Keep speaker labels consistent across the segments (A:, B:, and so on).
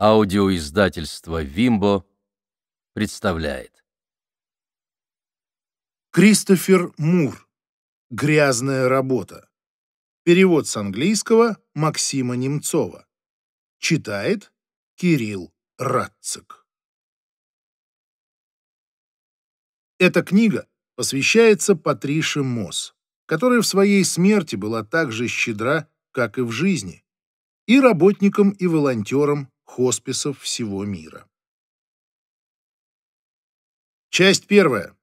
A: Аудиоиздательство «Вимбо» представляет. Кристофер Мур. «Грязная работа». Перевод с английского Максима Немцова. Читает Кирилл Радцик. Эта книга посвящается Патрише Мосс, которая в своей смерти была так же щедра, как и в жизни, и работникам и волонтерам хосписов всего мира. Часть первая.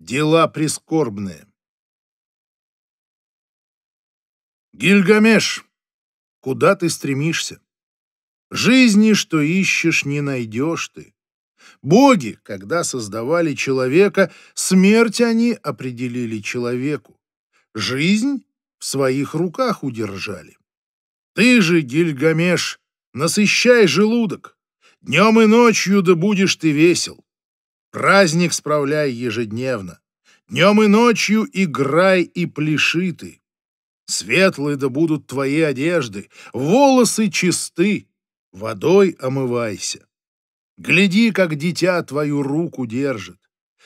A: Дела прискорбные. Гильгамеш, куда ты стремишься? Жизни, что ищешь, не найдешь ты. Боги, когда создавали человека, смерть они определили человеку. Жизнь в своих руках удержали. Ты же, Гильгамеш, насыщай желудок. Днем и ночью да будешь ты весел. Праздник справляй ежедневно. Днем и ночью играй и пляши ты. Светлые да будут твои одежды, волосы чисты, водой омывайся. Гляди, как дитя твою руку держит,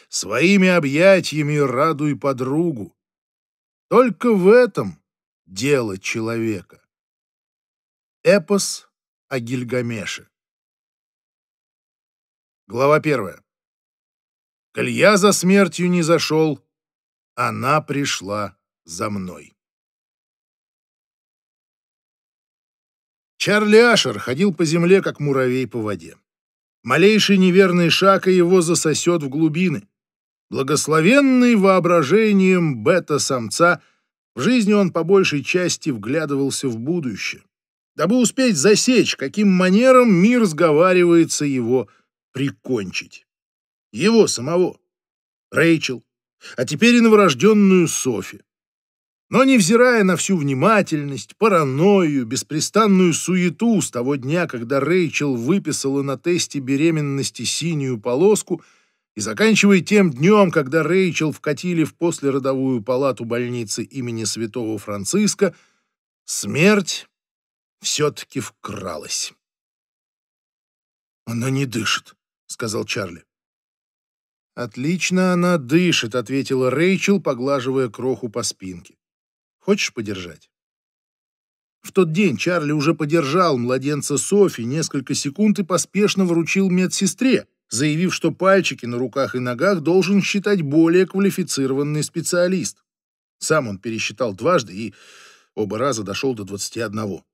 A: своими объятиями радуй подругу. Только в этом дело человека. Эпос о Гильгамеше. Глава первая. Коль за смертью не зашел, она пришла за мной. Чарли Ашер ходил по земле, как муравей по воде. Малейший неверный шаг, и его засосет в глубины. Благословенный воображением бета-самца, в жизни он по большей части вглядывался в будущее дабы успеть засечь, каким манером мир сговаривается его прикончить. Его самого, Рэйчел, а теперь и новорожденную Софи. Но невзирая на всю внимательность, паранойю, беспрестанную суету с того дня, когда Рэйчел выписала на тесте беременности синюю полоску, и заканчивая тем днем, когда Рэйчел вкатили в послеродовую палату больницы имени святого Франциска, смерть все-таки вкралась. «Она не дышит», — сказал Чарли. «Отлично она дышит», — ответила Рэйчел, поглаживая кроху по спинке. «Хочешь подержать?» В тот день Чарли уже подержал младенца Софи несколько секунд и поспешно вручил медсестре, заявив, что пальчики на руках и ногах должен считать более квалифицированный специалист. Сам он пересчитал дважды и оба раза дошел до двадцати одного.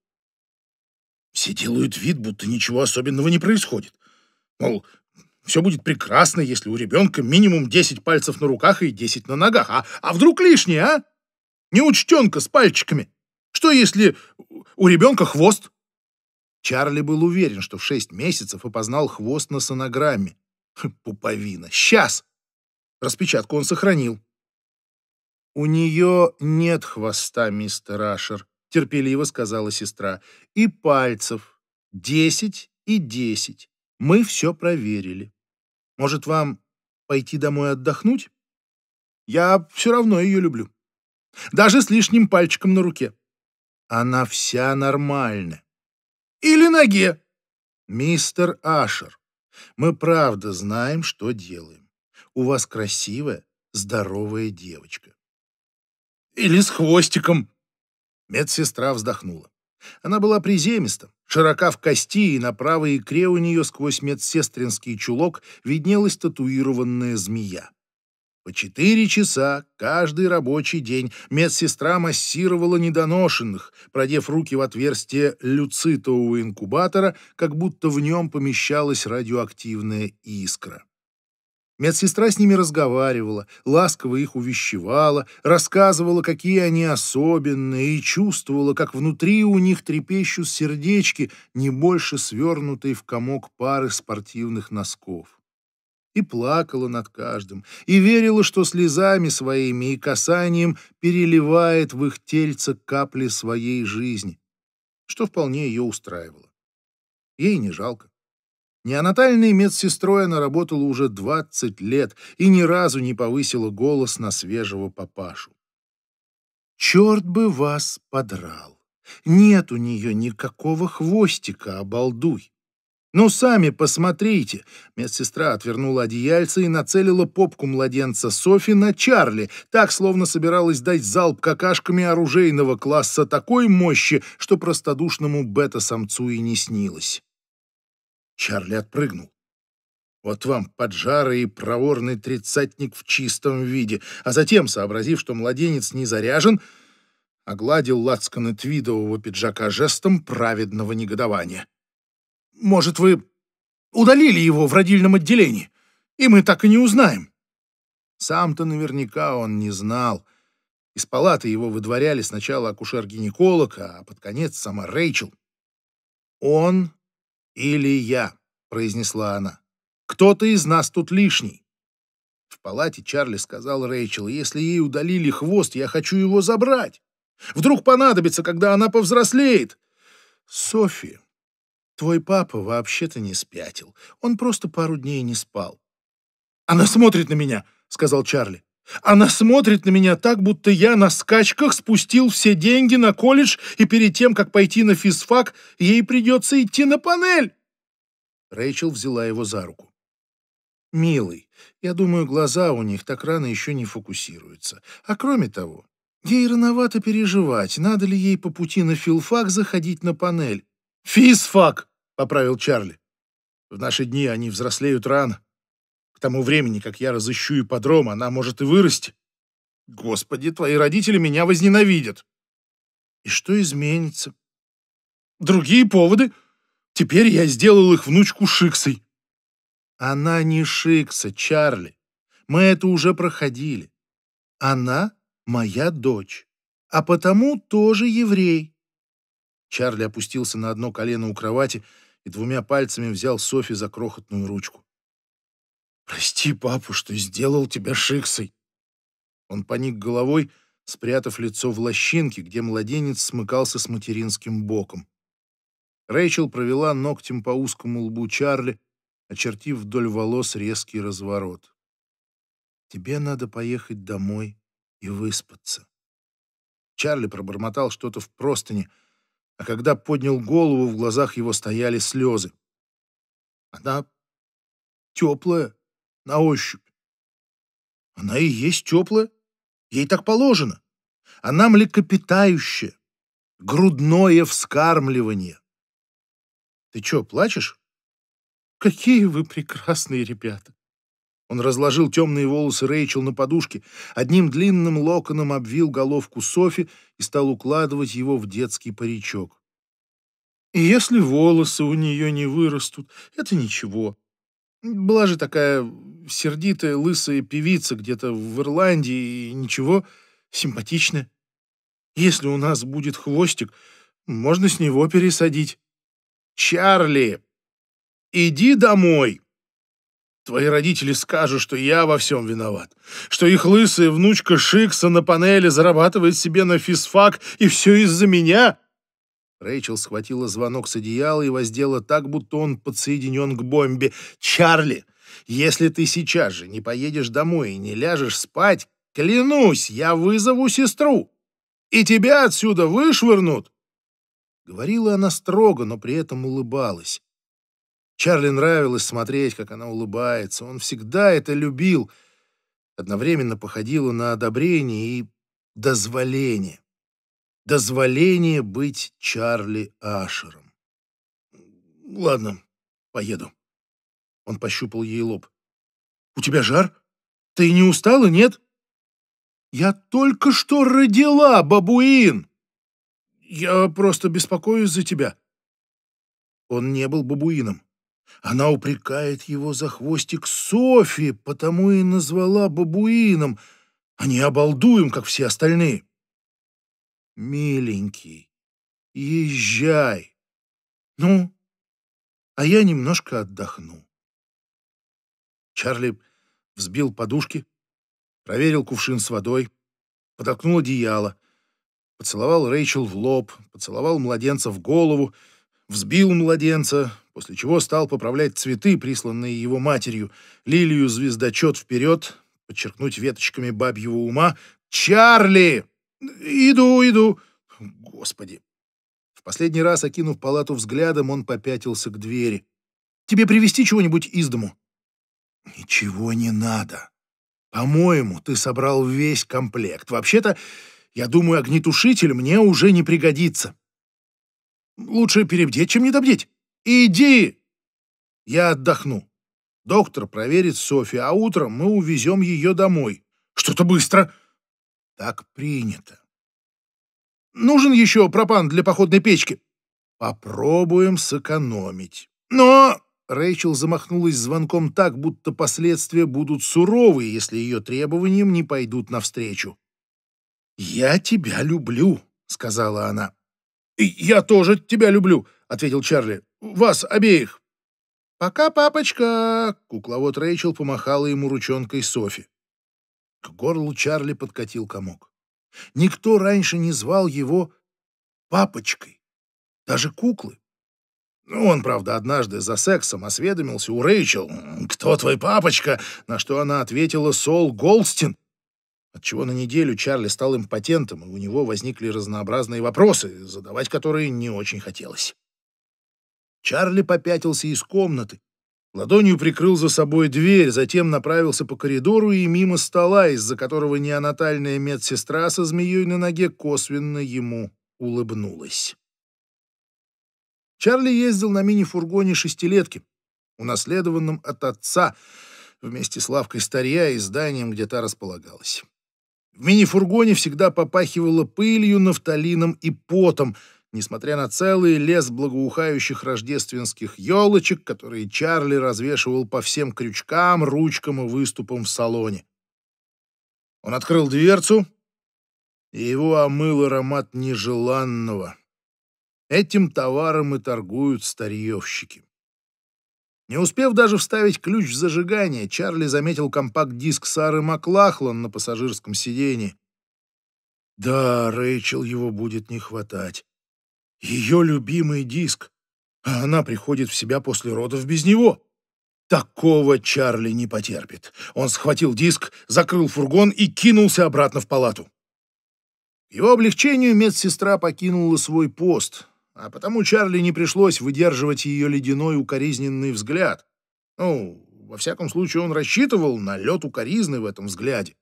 A: Все делают вид, будто ничего особенного не происходит. Мол, все будет прекрасно, если у ребенка минимум 10 пальцев на руках и 10 на ногах. А, а вдруг лишнее, а? Неучтенка с пальчиками. Что если у ребенка хвост? Чарли был уверен, что в шесть месяцев опознал хвост на сонограмме. Хм, пуповина. Сейчас! Распечатку он сохранил. «У нее нет хвоста, мистер Ашер», — терпеливо сказала сестра. «И пальцев. Десять и десять. Мы все проверили. Может, вам пойти домой отдохнуть? Я все равно ее люблю. Даже с лишним пальчиком на руке. Она вся нормальная. Или ноге. Мистер Ашер, мы правда знаем, что делаем. У вас красивая, здоровая девочка. Или с хвостиком, Медсестра вздохнула. Она была приземиста, широка в кости, и на правой икре у нее сквозь медсестринский чулок виднелась татуированная змея. По четыре часа каждый рабочий день медсестра массировала недоношенных, продев руки в отверстие люцитового инкубатора, как будто в нем помещалась радиоактивная искра. Медсестра с ними разговаривала, ласково их увещевала, рассказывала, какие они особенные, и чувствовала, как внутри у них трепещут сердечки, не больше свернутой в комок пары спортивных носков. И плакала над каждым, и верила, что слезами своими и касанием переливает в их тельце капли своей жизни, что вполне ее устраивало. Ей не жалко. Неонатальной медсестрой она работала уже 20 лет и ни разу не повысила голос на свежего папашу. «Черт бы вас подрал! Нет у нее никакого хвостика, обалдуй!» «Ну, сами посмотрите!» Медсестра отвернула одеяльце и нацелила попку младенца Софи на Чарли, так, словно собиралась дать залп какашками оружейного класса такой мощи, что простодушному бета-самцу и не снилось. Чарли отпрыгнул. Вот вам поджарый и проворный тридцатник в чистом виде. А затем, сообразив, что младенец не заряжен, огладил лацканы твидового пиджака жестом праведного негодования. «Может, вы удалили его в родильном отделении, и мы так и не узнаем?» Сам-то наверняка он не знал. Из палаты его выдворяли сначала акушер-гинеколог, а под конец сама Рэйчел. Он «Или я», — произнесла она. «Кто-то из нас тут лишний». В палате Чарли сказал Рэйчел, «Если ей удалили хвост, я хочу его забрать. Вдруг понадобится, когда она повзрослеет». «Софи, твой папа вообще-то не спятил. Он просто пару дней не спал». «Она смотрит на меня», — сказал Чарли. Она смотрит на меня так, будто я на скачках спустил все деньги на колледж, и перед тем, как пойти на физфак, ей придется идти на панель. Рэйчел взяла его за руку. «Милый, я думаю, глаза у них так рано еще не фокусируются. А кроме того, ей рановато переживать, надо ли ей по пути на филфак заходить на панель». «Физфак!» — поправил Чарли. «В наши дни они взрослеют рано. К тому времени, как я разыщу ипподром, она может и вырасти. Господи, твои родители меня возненавидят. И что изменится? Другие поводы. Теперь я сделал их внучку Шиксой. Она не Шикса, Чарли. Мы это уже проходили. Она моя дочь, а потому тоже еврей. Чарли опустился на одно колено у кровати и двумя пальцами взял Софи за крохотную ручку. «Прости, папу, что сделал тебя шиксой!» Он поник головой, спрятав лицо в лощинке, где младенец смыкался с материнским боком. Рэйчел провела ногтем по узкому лбу Чарли, очертив вдоль волос резкий разворот. «Тебе надо поехать домой и выспаться». Чарли пробормотал что-то в простыне, а когда поднял голову, в глазах его стояли слезы. «Она теплая», на ощупь. Она и есть теплая. Ей так положено. Она а млекопитающая. Грудное вскармливание. Ты чё, плачешь? Какие вы прекрасные ребята. Он разложил темные волосы Рэйчел на подушке, одним длинным локоном обвил головку Софи и стал укладывать его в детский паричок. И если волосы у нее не вырастут, это ничего. Была же такая сердитая лысая певица где-то в Ирландии и ничего, симпатичная. Если у нас будет хвостик, можно с него пересадить. Чарли, иди домой. Твои родители скажут, что я во всем виноват, что их лысая внучка Шикса на панели зарабатывает себе на физфак, и все из-за меня. Рэйчел схватила звонок с одеяла и воздела так, будто он подсоединен к бомбе. «Чарли, если ты сейчас же не поедешь домой и не ляжешь спать, клянусь, я вызову сестру, и тебя отсюда вышвырнут!» Говорила она строго, но при этом улыбалась. Чарли нравилось смотреть, как она улыбается. Он всегда это любил. Одновременно походило на одобрение и дозволение. Дозволение быть Чарли Ашером. «Ладно, поеду». Он пощупал ей лоб. «У тебя жар? Ты не устала, нет?» «Я только что родила, бабуин!» «Я просто беспокоюсь за тебя». Он не был бабуином. Она упрекает его за хвостик Софи, потому и назвала бабуином, а не обалдуем, как все остальные. «Миленький, езжай. Ну, а я немножко отдохну». Чарли взбил подушки, проверил кувшин с водой, подокнул одеяло, поцеловал Рэйчел в лоб, поцеловал младенца в голову, взбил младенца, после чего стал поправлять цветы, присланные его матерью, лилию звездочет вперед, подчеркнуть веточками бабьего ума. «Чарли! Иду, иду!» «Господи!» В последний раз, окинув палату взглядом, он попятился к двери. «Тебе привезти чего-нибудь из дому?» «Ничего не надо. По-моему, ты собрал весь комплект. Вообще-то, я думаю, огнетушитель мне уже не пригодится. Лучше перебдеть, чем не недобдеть. Иди! Я отдохну. Доктор проверит Софи, а утром мы увезем ее домой. Что-то быстро. Так принято. Нужен еще пропан для походной печки. Попробуем сэкономить. Но Рэйчел замахнулась звонком так, будто последствия будут суровы, если ее требованиям не пойдут навстречу. «Я тебя люблю», — сказала она. «Я тоже тебя люблю», — ответил Чарли. «Вас обеих». «Пока, папочка!» — кукловод Рэйчел помахала ему ручонкой Софи. К горлу Чарли подкатил комок. Никто раньше не звал его «папочкой». Даже куклы. Ну, Он, правда, однажды за сексом осведомился у Рэйчел, «Кто твой папочка?» На что она ответила «Сол Голстин» отчего на неделю Чарли стал импотентом, и у него возникли разнообразные вопросы, задавать которые не очень хотелось. Чарли попятился из комнаты, ладонью прикрыл за собой дверь, затем направился по коридору и мимо стола, из-за которого неонатальная медсестра со змеей на ноге косвенно ему улыбнулась. Чарли ездил на мини-фургоне шестилетки, унаследованном от отца, вместе с лавкой старья и зданием, где та располагалась. В мини-фургоне всегда попахивало пылью, нафталином и потом, несмотря на целый лес благоухающих рождественских елочек, которые Чарли развешивал по всем крючкам, ручкам и выступам в салоне. Он открыл дверцу, и его омыл аромат нежеланного, Этим товаром и торгуют старьевщики. Не успев даже вставить ключ в зажигание, Чарли заметил компакт-диск Сары Маклахлан на пассажирском сиденье. Да, Рэйчел его будет не хватать. Ее любимый диск. А она приходит в себя после родов без него. Такого Чарли не потерпит. Он схватил диск, закрыл фургон и кинулся обратно в палату. К его облегчению медсестра покинула свой пост, а потому Чарли не пришлось выдерживать ее ледяной укоризненный взгляд. Ну, во всяком случае, он рассчитывал на лед укоризны в этом взгляде.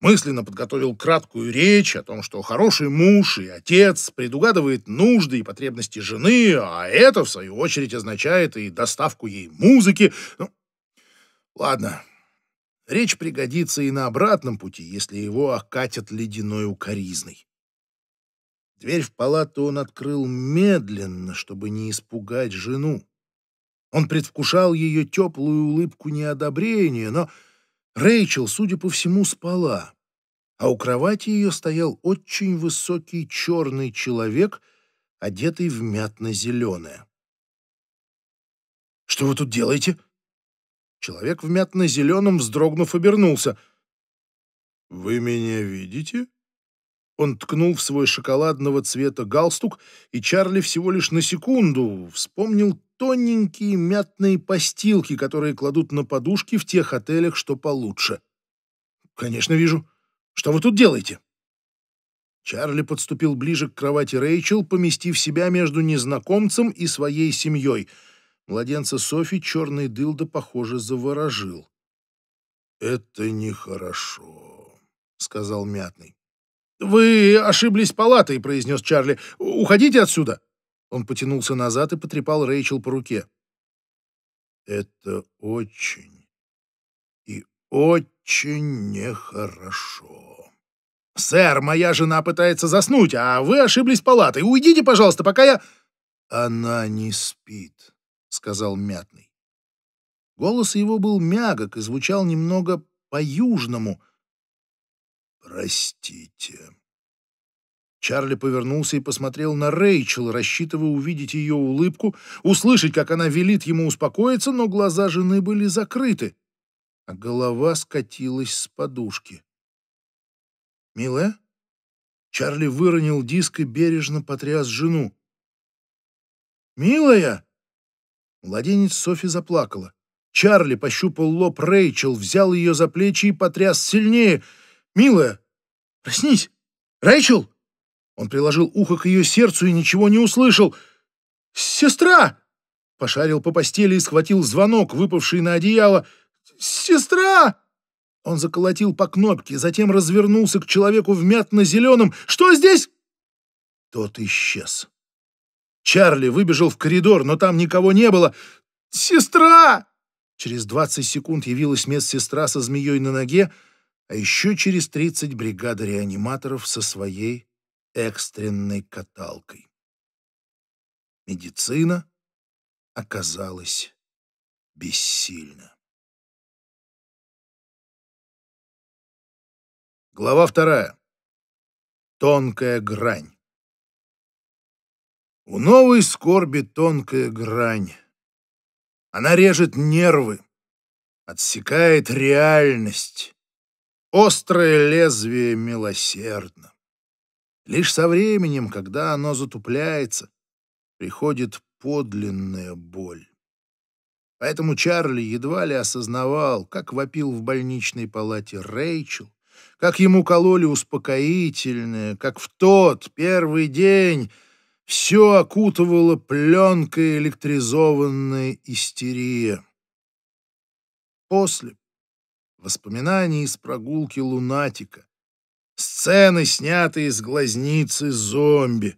A: Мысленно подготовил краткую речь о том, что хороший муж и отец предугадывает нужды и потребности жены, а это, в свою очередь, означает и доставку ей музыки. Ну, ладно, речь пригодится и на обратном пути, если его окатят ледяной укоризной. Дверь в палату он открыл медленно, чтобы не испугать жену. Он предвкушал ее теплую улыбку неодобрения, но Рэйчел, судя по всему, спала. А у кровати ее стоял очень высокий черный человек, одетый в мятно-зеленое. «Что вы тут делаете?» Человек в мятно-зеленом, вздрогнув, обернулся. «Вы меня видите?» Он ткнул в свой шоколадного цвета галстук, и Чарли всего лишь на секунду вспомнил тоненькие мятные постилки, которые кладут на подушки в тех отелях, что получше. «Конечно, вижу. Что вы тут делаете?» Чарли подступил ближе к кровати Рэйчел, поместив себя между незнакомцем и своей семьей. Младенца Софи черный дылда, похоже, заворожил. «Это нехорошо», — сказал мятный. «Вы ошиблись палатой», — произнес Чарли. «Уходите отсюда». Он потянулся назад и потрепал Рэйчел по руке. «Это очень и очень нехорошо. Сэр, моя жена пытается заснуть, а вы ошиблись палатой. Уйдите, пожалуйста, пока я...» «Она не спит», — сказал Мятный. Голос его был мягок и звучал немного по-южному — «Простите». Чарли повернулся и посмотрел на Рэйчел, рассчитывая увидеть ее улыбку, услышать, как она велит ему успокоиться, но глаза жены были закрыты, а голова скатилась с подушки. «Милая?» Чарли выронил диск и бережно потряс жену. «Милая!» Младенец Софи заплакала. Чарли пощупал лоб Рэйчел, взял ее за плечи и потряс сильнее — Милая, проснись! Рэйчел!» Он приложил ухо к ее сердцу и ничего не услышал. «Сестра!» Пошарил по постели и схватил звонок, выпавший на одеяло. «Сестра!» Он заколотил по кнопке, затем развернулся к человеку в мятно-зеленом. «Что здесь?» Тот исчез. Чарли выбежал в коридор, но там никого не было. «Сестра!» Через 20 секунд явилась медсестра со змеей на ноге, а еще через 30 бригад реаниматоров со своей экстренной каталкой. Медицина оказалась бессильна. Глава вторая. Тонкая грань. У новой скорби тонкая грань. Она режет нервы, отсекает реальность, острое лезвие милосердно. Лишь со временем, когда оно затупляется, приходит подлинная боль. Поэтому Чарли едва ли осознавал, как вопил в больничной палате Рэйчел, как ему кололи успокоительное, как в тот первый день все окутывало пленкой электризованная истерия. После, Воспоминания из прогулки лунатика. Сцены, снятые из глазницы зомби.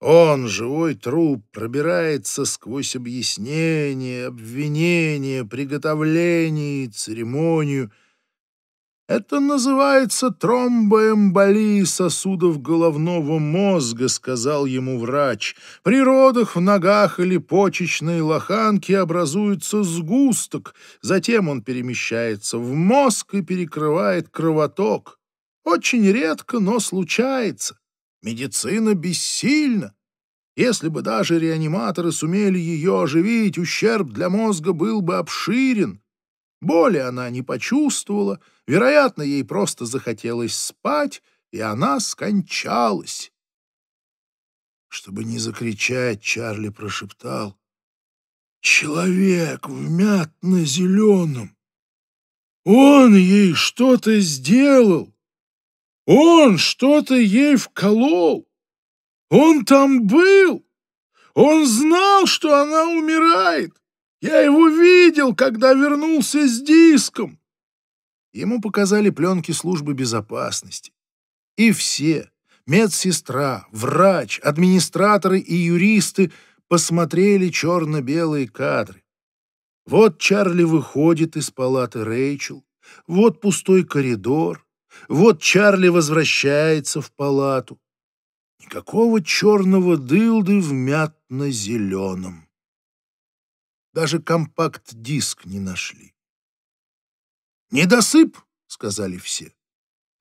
A: Он, живой труп, пробирается сквозь объяснения, обвинения, приготовления и церемонию — «Это называется тромбоэмболией сосудов головного мозга», — сказал ему врач. «При родах в ногах или почечной лоханке образуется сгусток, затем он перемещается в мозг и перекрывает кровоток. Очень редко, но случается. Медицина бессильна. Если бы даже реаниматоры сумели ее оживить, ущерб для мозга был бы обширен». Боли она не почувствовала, вероятно, ей просто захотелось спать, и она скончалась. Чтобы не закричать, Чарли прошептал. «Человек в мятно-зеленом! Он ей что-то сделал! Он что-то ей вколол! Он там был! Он знал, что она умирает! Я его видел, когда вернулся с диском. Ему показали пленки службы безопасности. И все — медсестра, врач, администраторы и юристы — посмотрели черно-белые кадры. Вот Чарли выходит из палаты Рэйчел, вот пустой коридор, вот Чарли возвращается в палату. Никакого черного дылды в мятно-зеленом. Даже компакт-диск не нашли. «Недосып!» — сказали все.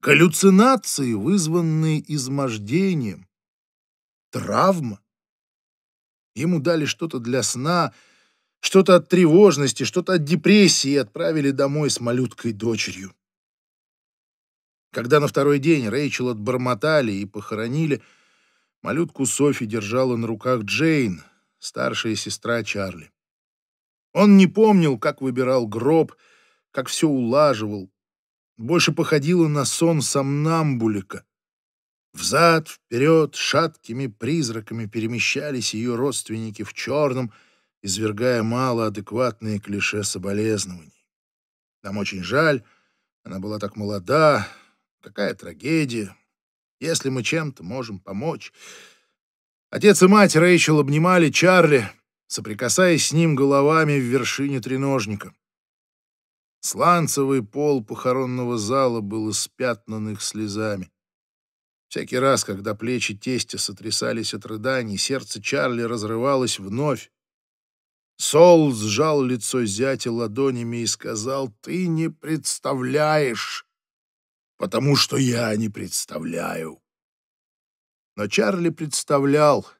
A: «Галлюцинации, вызванные измождением. Травма. Ему дали что-то для сна, что-то от тревожности, что-то от депрессии и отправили домой с малюткой-дочерью. Когда на второй день Рэйчел отбормотали и похоронили, малютку Софи держала на руках Джейн, старшая сестра Чарли. Он не помнил, как выбирал гроб, как все улаживал. Больше походило на сон сомнамбулика. Взад, вперед, шаткими призраками перемещались ее родственники в черном, извергая малоадекватные клише соболезнований. Нам очень жаль, она была так молода, какая трагедия. Если мы чем-то можем помочь... Отец и мать Рэйчел обнимали Чарли, соприкасаясь с ним головами в вершине треножника. Сланцевый пол похоронного зала был испятнан их слезами. Всякий раз, когда плечи тестя сотрясались от рыданий, сердце Чарли разрывалось вновь. Сол сжал лицо зятя ладонями и сказал, «Ты не представляешь, потому что я не представляю». Но Чарли представлял, —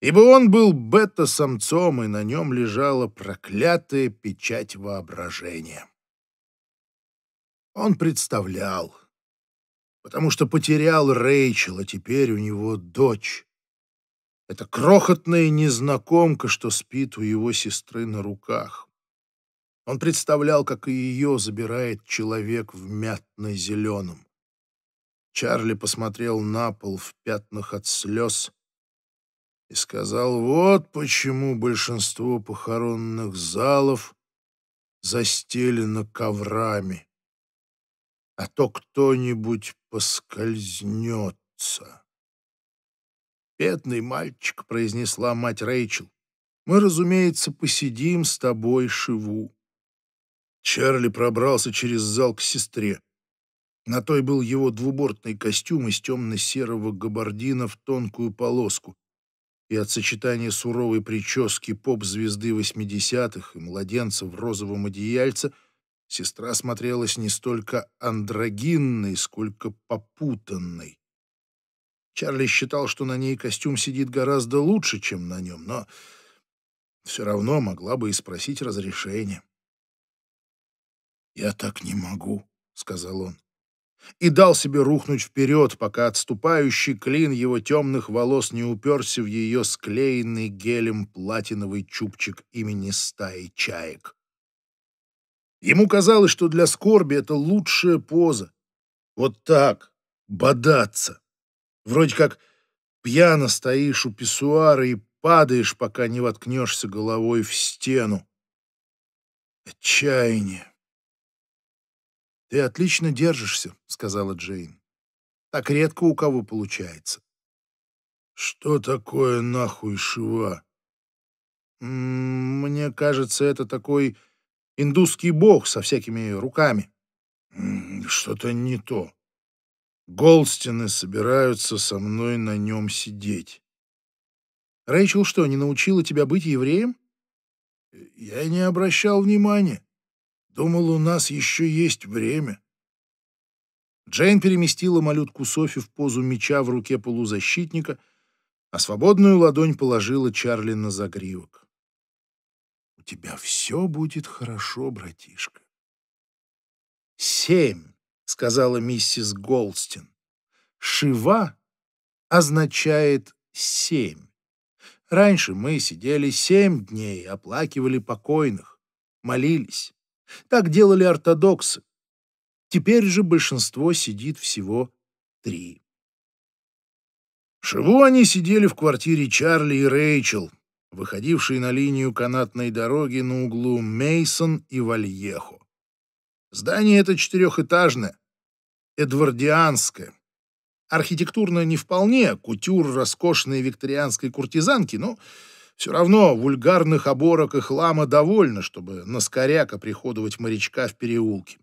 A: ибо он был бета-самцом, и на нем лежала проклятая печать воображения. Он представлял, потому что потерял Рэйчел, а теперь у него дочь. Это крохотная незнакомка, что спит у его сестры на руках. Он представлял, как и ее забирает человек в мятно-зеленом. Чарли посмотрел на пол в пятнах от слез и сказал, вот почему большинство похоронных залов застелено коврами, а то кто-нибудь поскользнется. «Бедный мальчик», — произнесла мать Рэйчел, — «мы, разумеется, посидим с тобой, Шиву». Чарли пробрался через зал к сестре. На той был его двубортный костюм из темно-серого габардина в тонкую полоску и от сочетания суровой прически поп-звезды 80-х и младенца в розовом одеяльце сестра смотрелась не столько андрогинной, сколько попутанной. Чарли считал, что на ней костюм сидит гораздо лучше, чем на нем, но все равно могла бы и спросить разрешения. «Я так не могу», — сказал он и дал себе рухнуть вперед, пока отступающий клин его темных волос не уперся в ее склеенный гелем платиновый чубчик имени стаи чаек. Ему казалось, что для скорби это лучшая поза. Вот так, бодаться. Вроде как пьяно стоишь у писсуара и падаешь, пока не воткнешься головой в стену. Отчаяние. «Ты отлично держишься», — сказала Джейн. «Так редко у кого получается». «Что такое нахуй шива?» «Мне кажется, это такой индусский бог со всякими руками». «Что-то не то. Голстины собираются со мной на нем сидеть». «Рэйчел что, не научила тебя быть евреем?» «Я не обращал внимания». Думал, у нас еще есть время. Джейн переместила малютку Софи в позу меча в руке полузащитника, а свободную ладонь положила Чарли на загривок. «У тебя все будет хорошо, братишка». «Семь», — сказала миссис Голстин. «Шива означает семь. Раньше мы сидели семь дней, оплакивали покойных, молились. Так делали ортодоксы. Теперь же большинство сидит всего три. Шиву они сидели в квартире Чарли и Рэйчел, выходившей на линию канатной дороги на углу Мейсон и Вальехо. Здание это четырехэтажное, эдвардианское. Архитектурно не вполне, кутюр роскошной викторианской куртизанки, но все равно вульгарных оборок и хлама довольно, чтобы наскоряко приходовать морячка в переулке.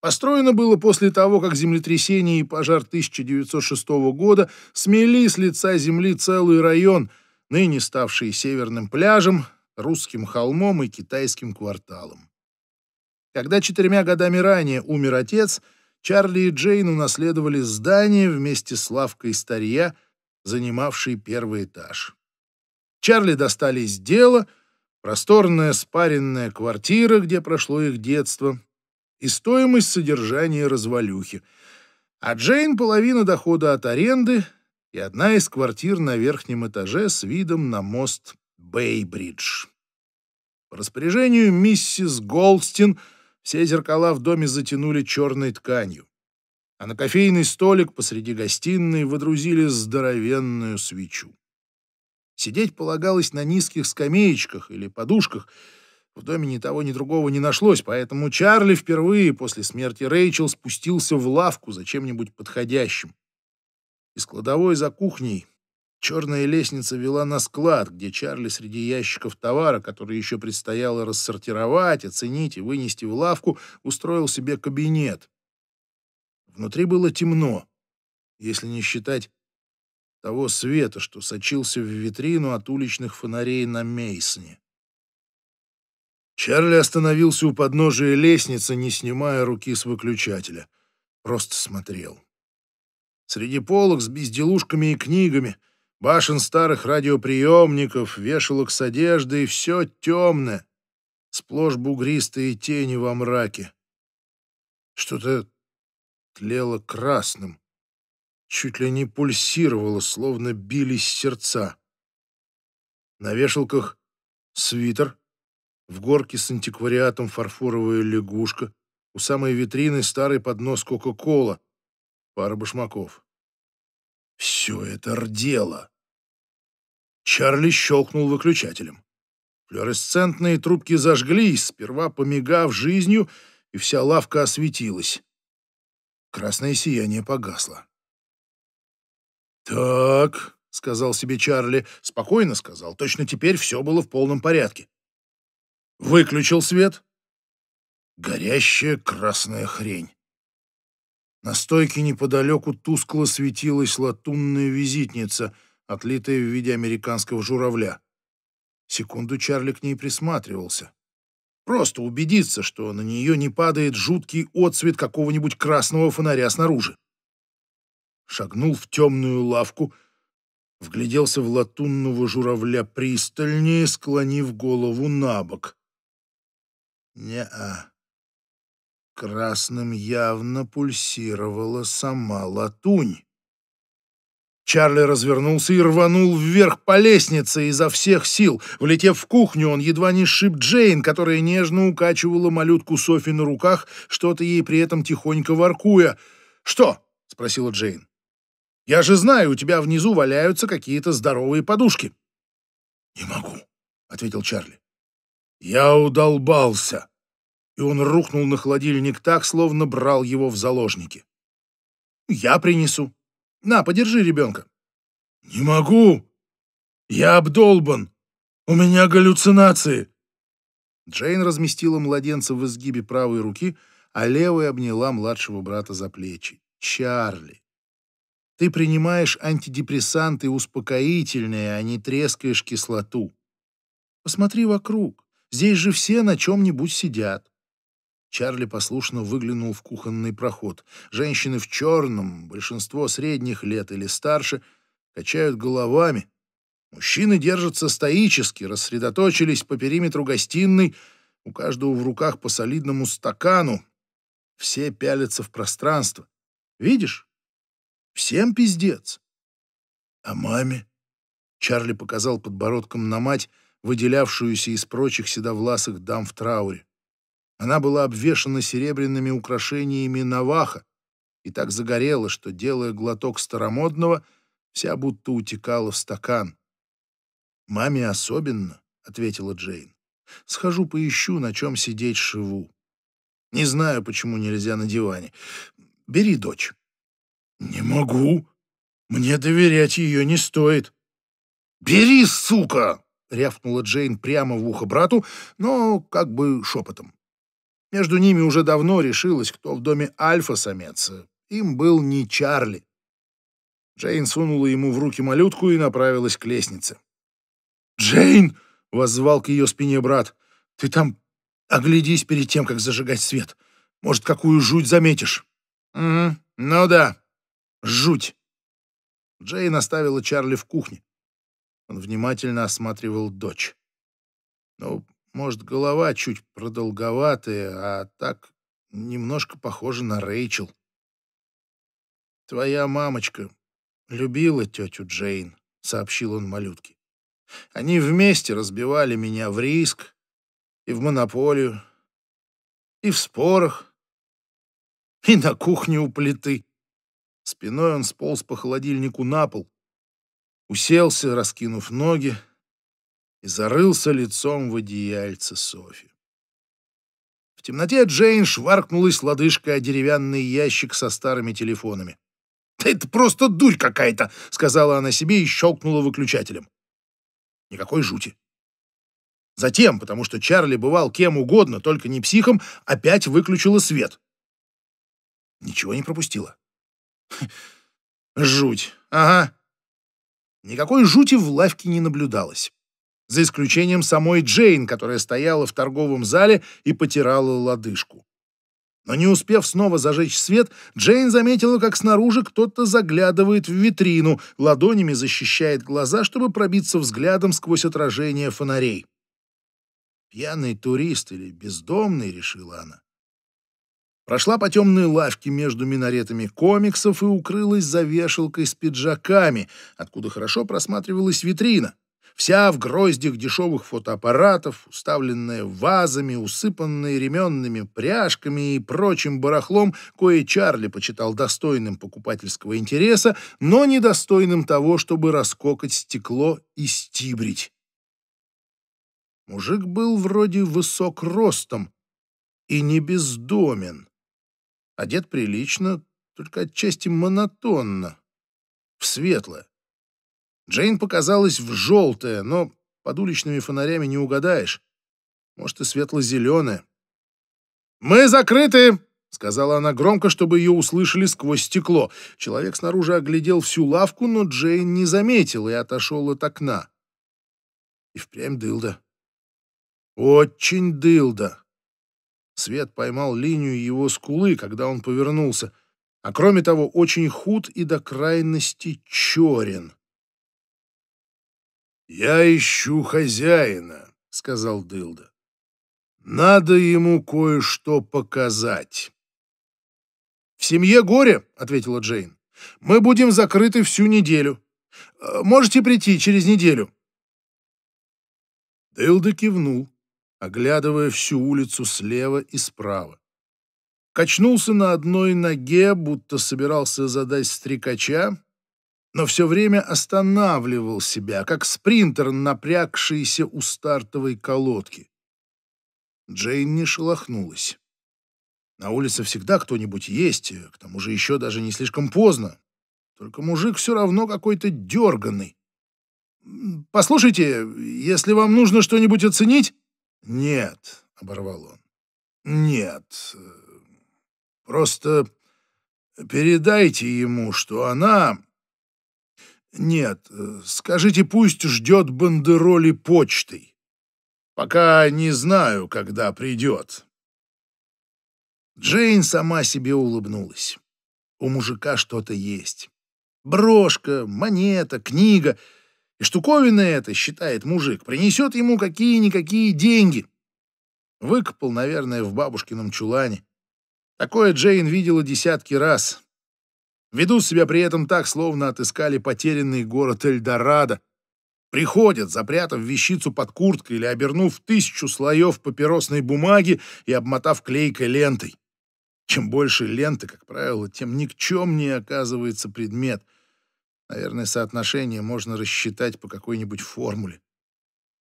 A: Построено было после того, как землетрясение и пожар 1906 года смели с лица земли целый район, ныне ставший северным пляжем, русским холмом и китайским кварталом. Когда четырьмя годами ранее умер отец, Чарли и Джейн унаследовали здание вместе с лавкой старья, занимавшей первый этаж. Чарли достали из просторная спаренная квартира, где прошло их детство, и стоимость содержания развалюхи. А Джейн — половина дохода от аренды и одна из квартир на верхнем этаже с видом на мост Бейбридж. По распоряжению миссис Голстин все зеркала в доме затянули черной тканью, а на кофейный столик посреди гостиной водрузили здоровенную свечу. Сидеть полагалось на низких скамеечках или подушках. В доме ни того, ни другого не нашлось, поэтому Чарли впервые после смерти Рэйчел спустился в лавку за чем-нибудь подходящим. Из кладовой за кухней черная лестница вела на склад, где Чарли среди ящиков товара, который еще предстояло рассортировать, оценить и вынести в лавку, устроил себе кабинет. Внутри было темно, если не считать того света, что сочился в витрину от уличных фонарей на Мейсоне. Чарли остановился у подножия лестницы, не снимая руки с выключателя. Просто смотрел. Среди полок с безделушками и книгами, башен старых радиоприемников, вешалок с одеждой — все темное, сплошь бугристые тени во мраке. Что-то тлело красным чуть ли не пульсировало, словно бились сердца. На вешалках свитер, в горке с антиквариатом фарфоровая лягушка, у самой витрины старый поднос Кока-Кола, пара башмаков. Все это рдело. Чарли щелкнул выключателем. Флюоресцентные трубки зажглись, сперва помигав жизнью, и вся лавка осветилась. Красное сияние погасло. «Так», — сказал себе Чарли, спокойно сказал, точно теперь все было в полном порядке. Выключил свет. Горящая красная хрень. На стойке неподалеку тускло светилась латунная визитница, отлитая в виде американского журавля. Секунду Чарли к ней присматривался. Просто убедиться, что на нее не падает жуткий отсвет какого-нибудь красного фонаря снаружи шагнул в темную лавку, вгляделся в латунного журавля пристальнее, склонив голову на бок. не Красным явно пульсировала сама латунь. Чарли развернулся и рванул вверх по лестнице изо всех сил. Влетев в кухню, он едва не сшиб Джейн, которая нежно укачивала малютку Софи на руках, что-то ей при этом тихонько воркуя. «Что?» — спросила Джейн. Я же знаю, у тебя внизу валяются какие-то здоровые подушки. Не могу, ответил Чарли. Я удолбался. И он рухнул на холодильник так, словно брал его в заложники. Я принесу. На, подержи ребенка. Не могу. Я обдолбан. У меня галлюцинации. Джейн разместила младенца в изгибе правой руки, а левой обняла младшего брата за плечи. Чарли. Ты принимаешь антидепрессанты успокоительные, а не трескаешь кислоту. Посмотри вокруг. Здесь же все на чем-нибудь сидят. Чарли послушно выглянул в кухонный проход. Женщины в черном, большинство средних лет или старше, качают головами. Мужчины держатся стоически, рассредоточились по периметру гостиной, у каждого в руках по солидному стакану. Все пялятся в пространство. Видишь, Всем пиздец. А маме? Чарли показал подбородком на мать, выделявшуюся из прочих седовласых дам в трауре. Она была обвешана серебряными украшениями наваха и так загорела, что, делая глоток старомодного, вся будто утекала в стакан. «Маме особенно», — ответила Джейн. «Схожу поищу, на чем сидеть шиву. Не знаю, почему нельзя на диване. Бери, дочь». «Не могу. Мне доверять ее не стоит». «Бери, сука!» — рявкнула Джейн прямо в ухо брату, но как бы шепотом. Между ними уже давно решилось, кто в доме альфа-самец. Им был не Чарли. Джейн сунула ему в руки малютку и направилась к лестнице. «Джейн!» — воззвал к ее спине брат. «Ты там оглядись перед тем, как зажигать свет. Может, какую жуть заметишь?» «Угу, ну да», Жуть! Джейн оставила Чарли в кухне. Он внимательно осматривал дочь. Ну, может, голова чуть продолговатая, а так немножко похожа на Рэйчел. «Твоя мамочка любила тетю Джейн», — сообщил он малютке. «Они вместе разбивали меня в риск и в монополию, и в спорах, и на кухне у плиты. Спиной он сполз по холодильнику на пол, уселся, раскинув ноги, и зарылся лицом в одеяльце Софи. В темноте Джейн шваркнулась лодыжкой о деревянный ящик со старыми телефонами. «Да это просто дурь какая-то!» — сказала она себе и щелкнула выключателем. Никакой жути. Затем, потому что Чарли бывал кем угодно, только не психом, опять выключила свет. Ничего не пропустила. Жуть. Ага. Никакой жути в лавке не наблюдалось. За исключением самой Джейн, которая стояла в торговом зале и потирала лодыжку. Но не успев снова зажечь свет, Джейн заметила, как снаружи кто-то заглядывает в витрину, ладонями защищает глаза, чтобы пробиться взглядом сквозь отражение фонарей. «Пьяный турист или бездомный», — решила она. Прошла по темной лавке между минаретами комиксов и укрылась за вешалкой с пиджаками, откуда хорошо просматривалась витрина. Вся в гроздях дешевых фотоаппаратов, уставленная вазами, усыпанная ременными пряжками и прочим барахлом, кое Чарли почитал достойным покупательского интереса, но недостойным того, чтобы раскокать стекло и стибрить. Мужик был вроде высок ростом и не бездомен. Одет прилично, только отчасти монотонно. В светлое. Джейн показалась в желтое, но под уличными фонарями не угадаешь. Может, и светло-зеленое. «Мы закрыты!» — сказала она громко, чтобы ее услышали сквозь стекло. Человек снаружи оглядел всю лавку, но Джейн не заметил и отошел от окна. И впрямь дылда. Очень дылда. Свет поймал линию его скулы, когда он повернулся, а кроме того, очень худ и до крайности черен. «Я ищу хозяина», — сказал Дылда. «Надо ему кое-что показать». «В семье горе», — ответила Джейн. «Мы будем закрыты всю неделю. Э, можете прийти через неделю». Дылда кивнул оглядывая всю улицу слева и справа. Качнулся на одной ноге, будто собирался задать стрекача, но все время останавливал себя, как спринтер, напрягшийся у стартовой колодки. Джейн не шелохнулась. На улице всегда кто-нибудь есть, э, к тому же еще даже не слишком поздно. Только мужик все равно какой-то дерганный. «Послушайте, если вам нужно что-нибудь оценить, «Нет», — оборвал он, — «нет. Э, просто передайте ему, что она... Нет, э, скажите, пусть ждет бандероли почтой. Пока не знаю, когда придет». Джейн сама себе улыбнулась. У мужика что-то есть. Брошка, монета, книга — и штуковина эта, считает мужик, принесет ему какие-никакие деньги. Выкопал, наверное, в бабушкином чулане. Такое Джейн видела десятки раз. Ведут себя при этом так, словно отыскали потерянный город Эльдорадо. Приходят, запрятав вещицу под курткой или обернув тысячу слоев папиросной бумаги и обмотав клейкой лентой. Чем больше ленты, как правило, тем никчемнее оказывается предмет — Наверное, соотношение можно рассчитать по какой-нибудь формуле.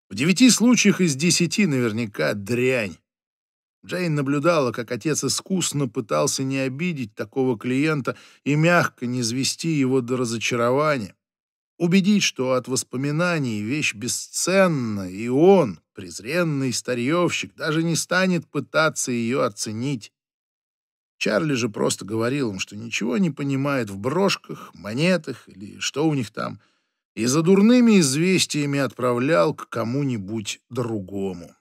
A: В девяти случаях из десяти наверняка дрянь. Джейн наблюдала, как отец искусно пытался не обидеть такого клиента и мягко не звести его до разочарования. Убедить, что от воспоминаний вещь бесценна, и он, презренный старьевщик, даже не станет пытаться ее оценить. Чарли же просто говорил им, что ничего не понимает в брошках, монетах или что у них там, и за дурными известиями отправлял к кому-нибудь другому.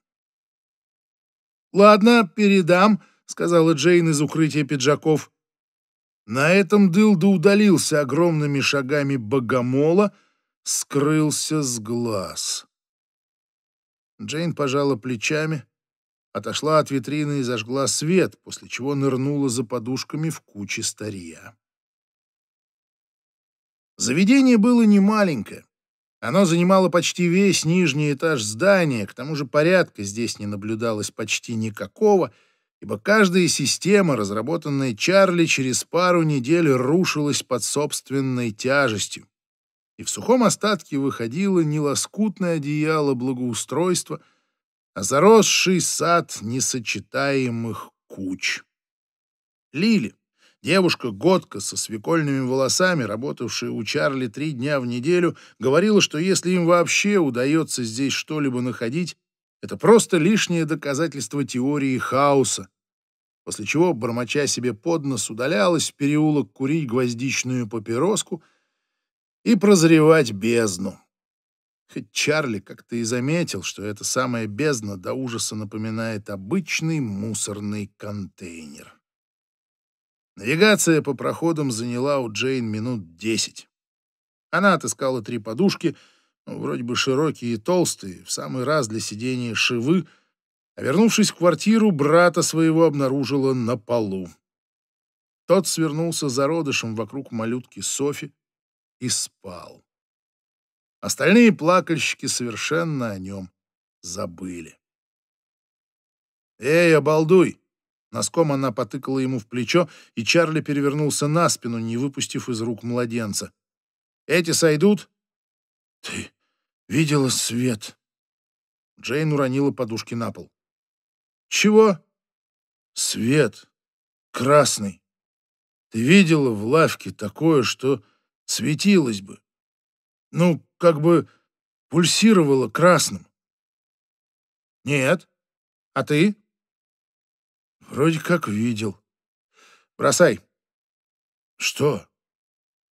A: «Ладно, передам», — сказала Джейн из укрытия пиджаков. На этом дылда удалился огромными шагами богомола, скрылся с глаз. Джейн пожала плечами, отошла от витрины и зажгла свет, после чего нырнула за подушками в куче старья. Заведение было не маленькое, Оно занимало почти весь нижний этаж здания, к тому же порядка здесь не наблюдалось почти никакого, ибо каждая система, разработанная Чарли, через пару недель рушилась под собственной тяжестью. И в сухом остатке выходило не лоскутное одеяло благоустройства — а заросший сад несочетаемых куч. Лили, девушка-годка со свекольными волосами, работавшая у Чарли три дня в неделю, говорила, что если им вообще удается здесь что-либо находить, это просто лишнее доказательство теории хаоса, после чего, бормоча себе под нос, удалялась в переулок курить гвоздичную папироску и прозревать бездну. Хоть Чарли как-то и заметил, что эта самая бездна до ужаса напоминает обычный мусорный контейнер. Навигация по проходам заняла у Джейн минут десять. Она отыскала три подушки, ну, вроде бы широкие и толстые, в самый раз для сидения шивы, а вернувшись в квартиру, брата своего обнаружила на полу. Тот свернулся зародышем вокруг малютки Софи и спал. Остальные плакальщики совершенно о нем забыли. «Эй, обалдуй!» Носком она потыкала ему в плечо, и Чарли перевернулся на спину, не выпустив из рук младенца. «Эти сойдут?» «Ты видела свет?» Джейн уронила подушки на пол. «Чего?» «Свет. Красный. Ты видела в лавке такое, что светилось бы?» ну, как бы пульсировало красным. Нет. А ты? Вроде как видел. Бросай. Что?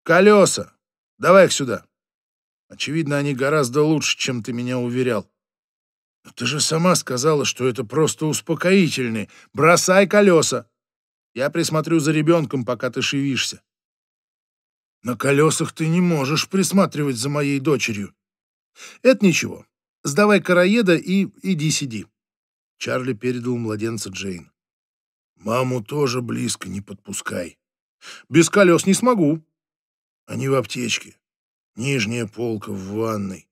A: Колеса. Давай их сюда. Очевидно, они гораздо лучше, чем ты меня уверял. Но ты же сама сказала, что это просто успокоительный. Бросай колеса. Я присмотрю за ребенком, пока ты шевишься. На колесах ты не можешь присматривать за моей дочерью. Это ничего. Сдавай караеда и иди сиди. Чарли передал младенца Джейн. Маму тоже близко не подпускай. Без колес не смогу. Они в аптечке. Нижняя полка в ванной.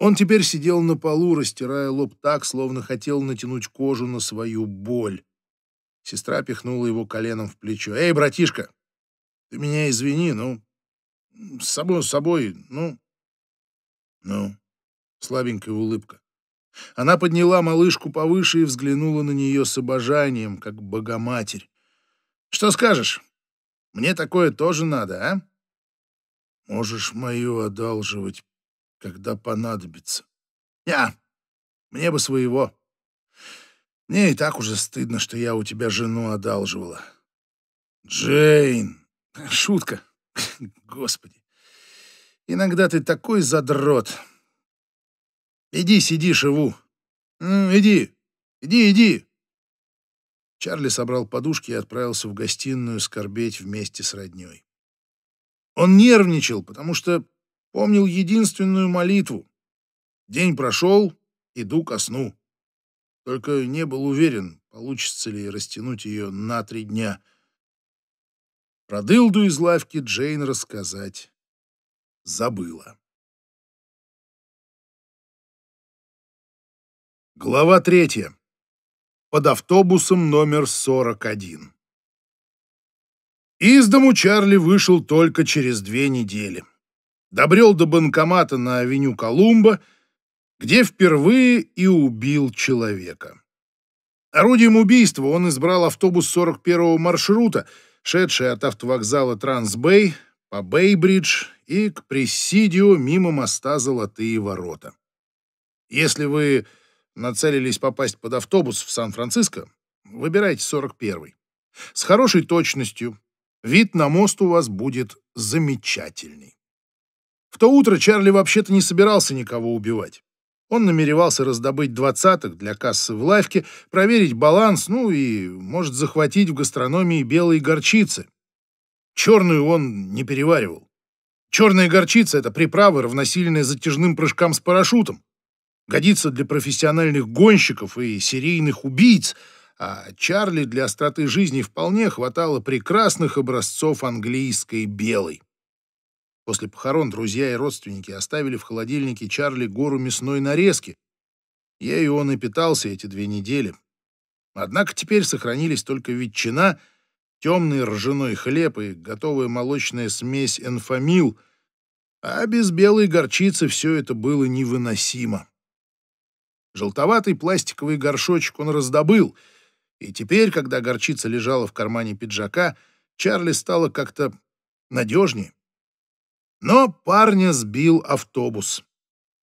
A: Он теперь сидел на полу, растирая лоб так, словно хотел натянуть кожу на свою боль. Сестра пихнула его коленом в плечо. «Эй, братишка, ты меня извини, ну, с собой, с собой, ну, ну, слабенькая улыбка. Она подняла малышку повыше и взглянула на нее с обожанием, как богоматерь. Что скажешь? Мне такое тоже надо, а? Можешь мою одалживать, когда понадобится. Я. Мне бы своего. Мне и так уже стыдно, что я у тебя жену одалживала. Джейн, Шутка. Господи. Иногда ты такой задрот. Иди, сиди, шиву. Иди, иди, иди. Чарли собрал подушки и отправился в гостиную скорбеть вместе с роднёй. Он нервничал, потому что помнил единственную молитву. День прошел, иду ко сну. Только не был уверен, получится ли растянуть ее на три дня — про дылду из лавки Джейн рассказать забыла. Глава третья. Под автобусом номер 41. Из дому Чарли вышел только через две недели. Добрел до банкомата на авеню Колумба, где впервые и убил человека. Орудием убийства он избрал автобус 41-го маршрута — шедшие от автовокзала Трансбэй по Бэйбридж и к Прессидио мимо моста Золотые ворота. Если вы нацелились попасть под автобус в Сан-Франциско, выбирайте 41-й. С хорошей точностью вид на мост у вас будет замечательный. В то утро Чарли вообще-то не собирался никого убивать. Он намеревался раздобыть двадцаток для кассы в лавке, проверить баланс, ну и, может, захватить в гастрономии белые горчицы. Черную он не переваривал. Черная горчица — это приправа, равносильная затяжным прыжкам с парашютом. Годится для профессиональных гонщиков и серийных убийц, а Чарли для остроты жизни вполне хватало прекрасных образцов английской белой. После похорон друзья и родственники оставили в холодильнике Чарли гору мясной нарезки. Ею он и питался эти две недели. Однако теперь сохранились только ветчина, темный ржаной хлеб и готовая молочная смесь энфамил, а без белой горчицы все это было невыносимо. Желтоватый пластиковый горшочек он раздобыл, и теперь, когда горчица лежала в кармане пиджака, Чарли стало как-то надежнее. Но парня сбил автобус,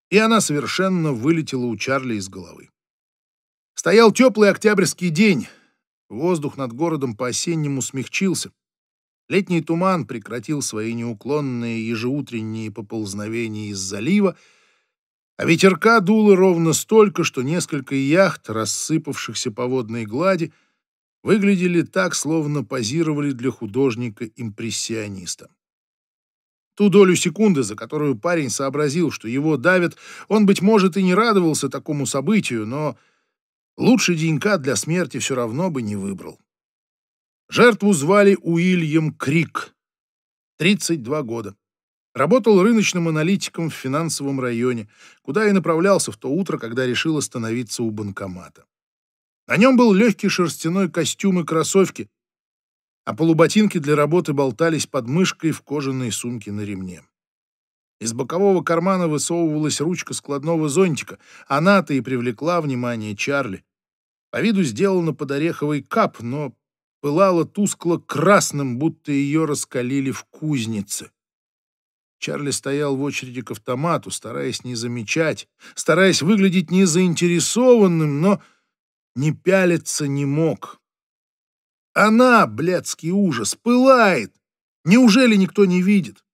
A: и она совершенно вылетела у Чарли из головы. Стоял теплый октябрьский день, воздух над городом по-осеннему смягчился, летний туман прекратил свои неуклонные ежеутренние поползновения из залива, а ветерка дуло ровно столько, что несколько яхт, рассыпавшихся по водной глади, выглядели так, словно позировали для художника-импрессиониста. Ту долю секунды, за которую парень сообразил, что его давят, он, быть может, и не радовался такому событию, но лучше денька для смерти все равно бы не выбрал. Жертву звали Уильям Крик, 32 года. Работал рыночным аналитиком в финансовом районе, куда и направлялся в то утро, когда решил остановиться у банкомата. На нем был легкий шерстяной костюм и кроссовки, а полуботинки для работы болтались под мышкой в кожаной сумке на ремне. Из бокового кармана высовывалась ручка складного зонтика. Она-то и привлекла внимание Чарли. По виду сделана под ореховый кап, но пылала тускло красным, будто ее раскалили в кузнице. Чарли стоял в очереди к автомату, стараясь не замечать, стараясь выглядеть незаинтересованным, но не пялиться не мог. Она, блядский ужас, пылает. Неужели никто не видит?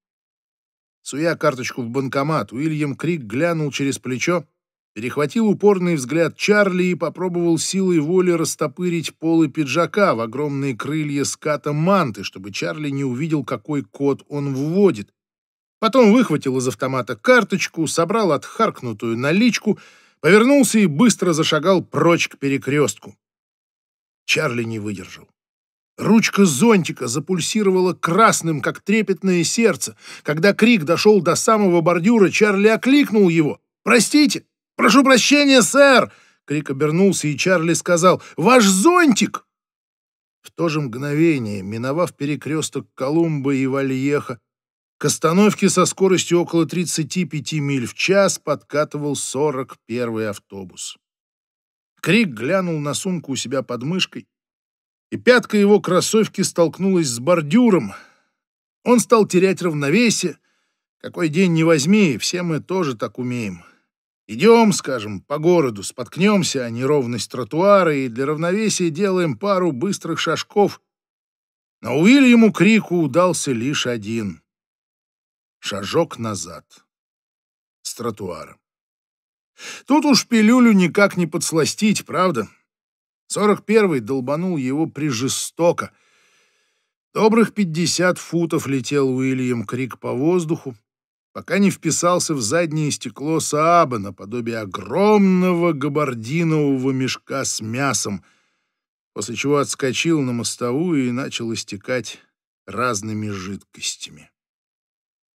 A: Суя карточку в банкомат, Уильям Крик глянул через плечо, перехватил упорный взгляд Чарли и попробовал силой воли растопырить полы пиджака в огромные крылья ската манты, чтобы Чарли не увидел, какой код он вводит. Потом выхватил из автомата карточку, собрал отхаркнутую наличку, повернулся и быстро зашагал прочь к перекрестку. Чарли не выдержал. Ручка зонтика запульсировала красным, как трепетное сердце. Когда крик дошел до самого бордюра, Чарли окликнул его. «Простите! Прошу прощения, сэр!» Крик обернулся, и Чарли сказал «Ваш зонтик!» В то же мгновение, миновав перекресток Колумба и Вальеха, к остановке со скоростью около 35 миль в час подкатывал 41-й автобус. Крик глянул на сумку у себя под мышкой, и пятка его кроссовки столкнулась с бордюром. Он стал терять равновесие. Какой день не возьми, все мы тоже так умеем. Идем, скажем, по городу, споткнемся о неровность тротуара и для равновесия делаем пару быстрых шажков. Но Уильяму крику удался лишь один. Шажок назад. С тротуара. Тут уж пилюлю никак не подсластить, правда? — Сорок первый долбанул его прижестоко. Добрых пятьдесят футов летел Уильям Крик по воздуху, пока не вписался в заднее стекло Сааба наподобие огромного габардинового мешка с мясом, после чего отскочил на мостовую и начал истекать разными жидкостями.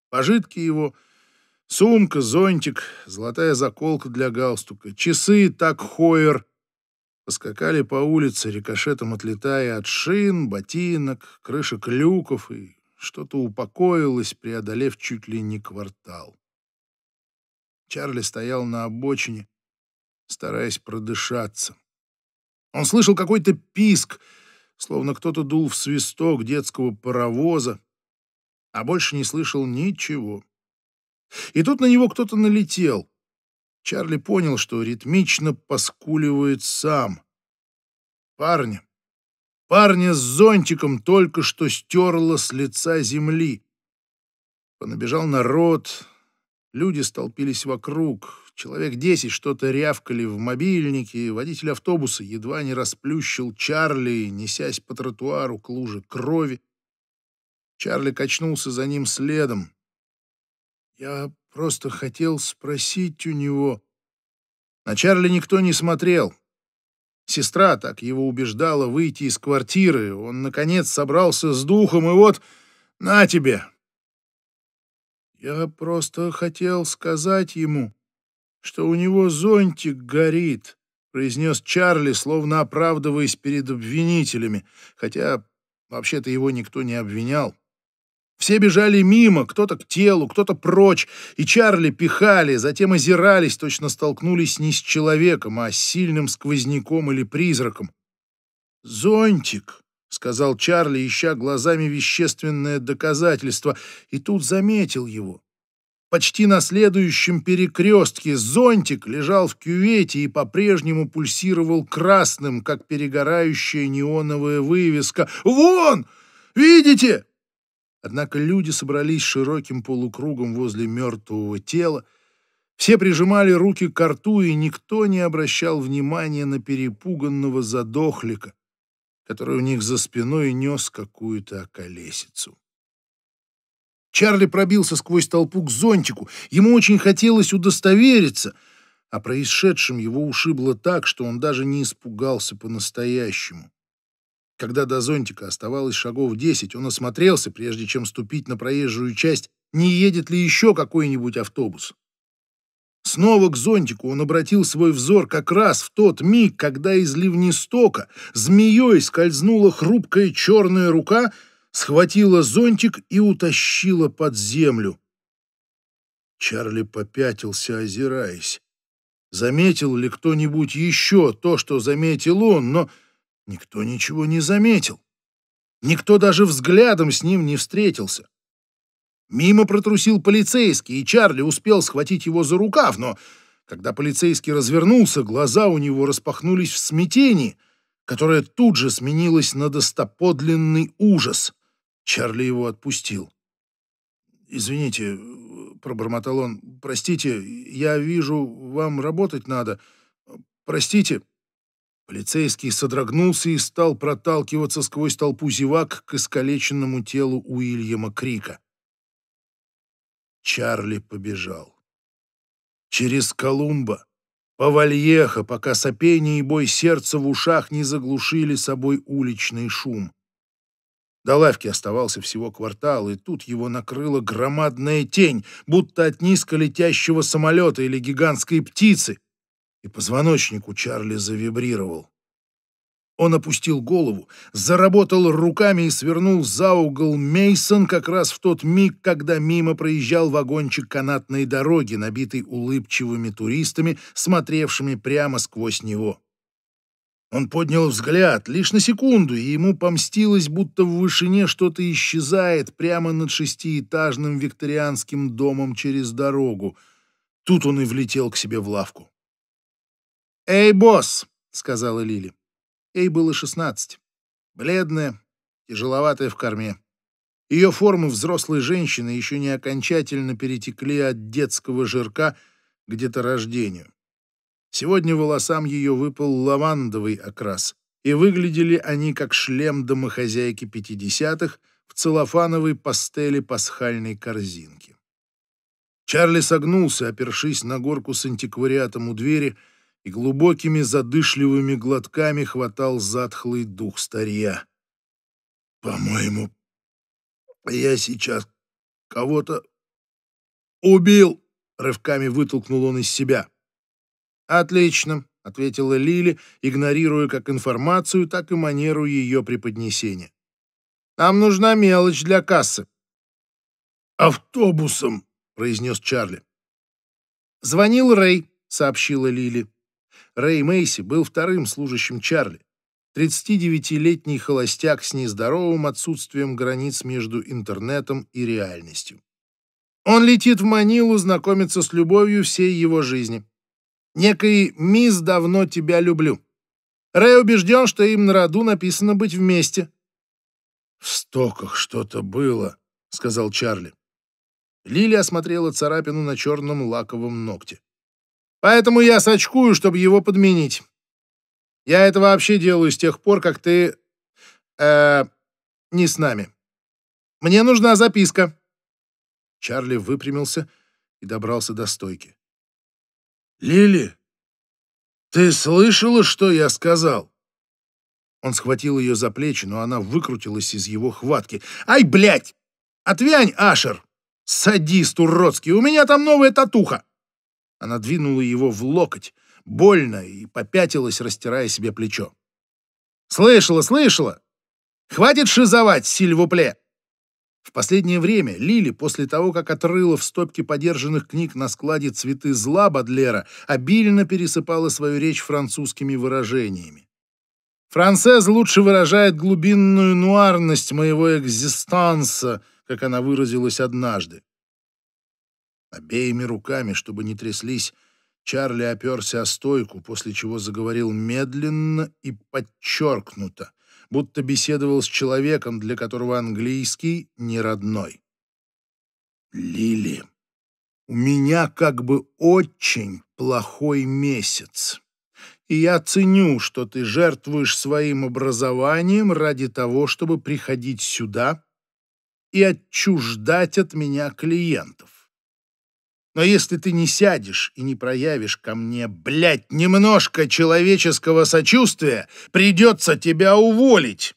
A: Пожитки его — сумка, зонтик, золотая заколка для галстука, часы так хоер. Поскакали по улице, рикошетом отлетая от шин, ботинок, крышек люков, и что-то упокоилось, преодолев чуть ли не квартал. Чарли стоял на обочине, стараясь продышаться. Он слышал какой-то писк, словно кто-то дул в свисток детского паровоза, а больше не слышал ничего. И тут на него кто-то налетел. Чарли понял, что ритмично поскуливает сам. Парня. Парня с зонтиком только что стерло с лица земли. Понабежал народ, люди столпились вокруг. Человек десять что-то рявкали в мобильнике, водитель автобуса едва не расплющил Чарли, несясь по тротуару к луже крови. Чарли качнулся за ним следом. Я просто хотел спросить у него. На Чарли никто не смотрел. Сестра так его убеждала выйти из квартиры. Он, наконец, собрался с духом, и вот на тебе. Я просто хотел сказать ему, что у него зонтик горит, произнес Чарли, словно оправдываясь перед обвинителями, хотя вообще-то его никто не обвинял. Все бежали мимо, кто-то к телу, кто-то прочь, и Чарли пихали, затем озирались, точно столкнулись не с человеком, а с сильным сквозняком или призраком. «Зонтик», — сказал Чарли, ища глазами вещественное доказательство, и тут заметил его. Почти на следующем перекрестке зонтик лежал в кювете и по-прежнему пульсировал красным, как перегорающая неоновая вывеска. «Вон! Видите?» Однако люди собрались широким полукругом возле мертвого тела, все прижимали руки к рту, и никто не обращал внимания на перепуганного задохлика, который у них за спиной нес какую-то околесицу. Чарли пробился сквозь толпу к зонтику. Ему очень хотелось удостовериться. а происшедшем его ушибло так, что он даже не испугался по-настоящему. Когда до зонтика оставалось шагов десять, он осмотрелся, прежде чем ступить на проезжую часть, не едет ли еще какой-нибудь автобус. Снова к зонтику он обратил свой взор как раз в тот миг, когда из ливнистока змеей скользнула хрупкая черная рука, схватила зонтик и утащила под землю. Чарли попятился, озираясь. Заметил ли кто-нибудь еще то, что заметил он, но Никто ничего не заметил. Никто даже взглядом с ним не встретился. Мимо протрусил полицейский, и Чарли успел схватить его за рукав, но когда полицейский развернулся, глаза у него распахнулись в смятении, которое тут же сменилось на достоподлинный ужас. Чарли его отпустил. «Извините», — пробормотал он, — «простите, я вижу, вам работать надо. Простите». Полицейский содрогнулся и стал проталкиваться сквозь толпу зевак к искалеченному телу Уильяма Крика. Чарли побежал. Через Колумба, по Вальеха, пока сопение и бой сердца в ушах не заглушили собой уличный шум. До лавки оставался всего квартал, и тут его накрыла громадная тень, будто от низко летящего самолета или гигантской птицы, и позвоночник у Чарли завибрировал. Он опустил голову, заработал руками и свернул за угол Мейсон как раз в тот миг, когда мимо проезжал вагончик канатной дороги, набитый улыбчивыми туристами, смотревшими прямо сквозь него. Он поднял взгляд лишь на секунду, и ему помстилось, будто в вышине что-то исчезает прямо над шестиэтажным викторианским домом через дорогу. Тут он и влетел к себе в лавку. «Эй, босс!» — сказала Лили. Ей было шестнадцать. Бледная, тяжеловатая в корме. Ее формы взрослой женщины еще не окончательно перетекли от детского жирка к деторождению. Сегодня волосам ее выпал лавандовый окрас, и выглядели они как шлем домохозяйки пятидесятых в целлофановой пастели пасхальной корзинки. Чарли согнулся, опершись на горку с антиквариатом у двери — и глубокими задышливыми глотками хватал затхлый дух старья. «По-моему, я сейчас кого-то убил!» — рывками вытолкнул он из себя. «Отлично!» — ответила Лили, игнорируя как информацию, так и манеру ее преподнесения. «Нам нужна мелочь для кассы». «Автобусом», — произнес Чарли. «Звонил Рэй», — сообщила Лили. Рэй Мейси был вторым служащим Чарли, 39-летний холостяк с нездоровым отсутствием границ между интернетом и реальностью. Он летит в Манилу знакомиться с любовью всей его жизни. Некой «Мисс Давно тебя люблю». Рэй убежден, что им на роду написано быть вместе. «В стоках что-то было», — сказал Чарли. Лили осмотрела царапину на черном лаковом ногте. Поэтому я сочкую, чтобы его подменить. Я это вообще делаю с тех пор, как ты... Э, не с нами. Мне нужна записка». Чарли выпрямился и добрался до стойки. «Лили, ты слышала, что я сказал?» Он схватил ее за плечи, но она выкрутилась из его хватки. «Ай, блядь! Отвянь, Ашер! Садист уродский! У меня там новая татуха! Она двинула его в локоть, больно, и попятилась, растирая себе плечо. «Слышала, слышала! Хватит шизовать, сильвупле!» В последнее время Лили, после того, как отрыла в стопке подержанных книг на складе «Цветы зла» Бадлера, обильно пересыпала свою речь французскими выражениями. «Францез лучше выражает глубинную нуарность моего экзистанса», как она выразилась однажды. Обеими руками, чтобы не тряслись, Чарли оперся о стойку, после чего заговорил медленно и подчеркнуто, будто беседовал с человеком, для которого английский не родной. «Лили, у меня как бы очень плохой месяц, и я ценю, что ты жертвуешь своим образованием ради того, чтобы приходить сюда и отчуждать от меня клиентов. Но если ты не сядешь и не проявишь ко мне, блядь, немножко человеческого сочувствия, придется тебя уволить!»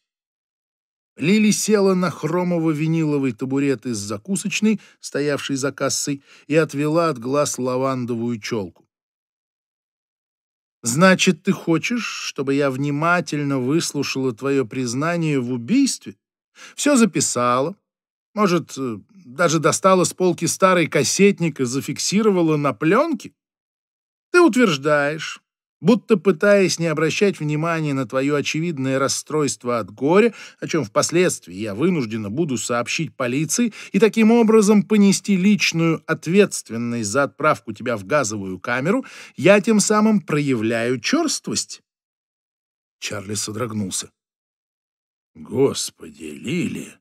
A: Лили села на хромово-виниловый табурет из закусочной, стоявшей за кассой, и отвела от глаз лавандовую челку. «Значит, ты хочешь, чтобы я внимательно выслушала твое признание в убийстве? Все записала. Может, э, даже достала с полки старый кассетник и зафиксировала на пленке? Ты утверждаешь, будто пытаясь не обращать внимания на твое очевидное расстройство от горя, о чем впоследствии я вынуждена буду сообщить полиции и таким образом понести личную ответственность за отправку тебя в газовую камеру, я тем самым проявляю черствость. Чарли содрогнулся. «Господи, Лили!»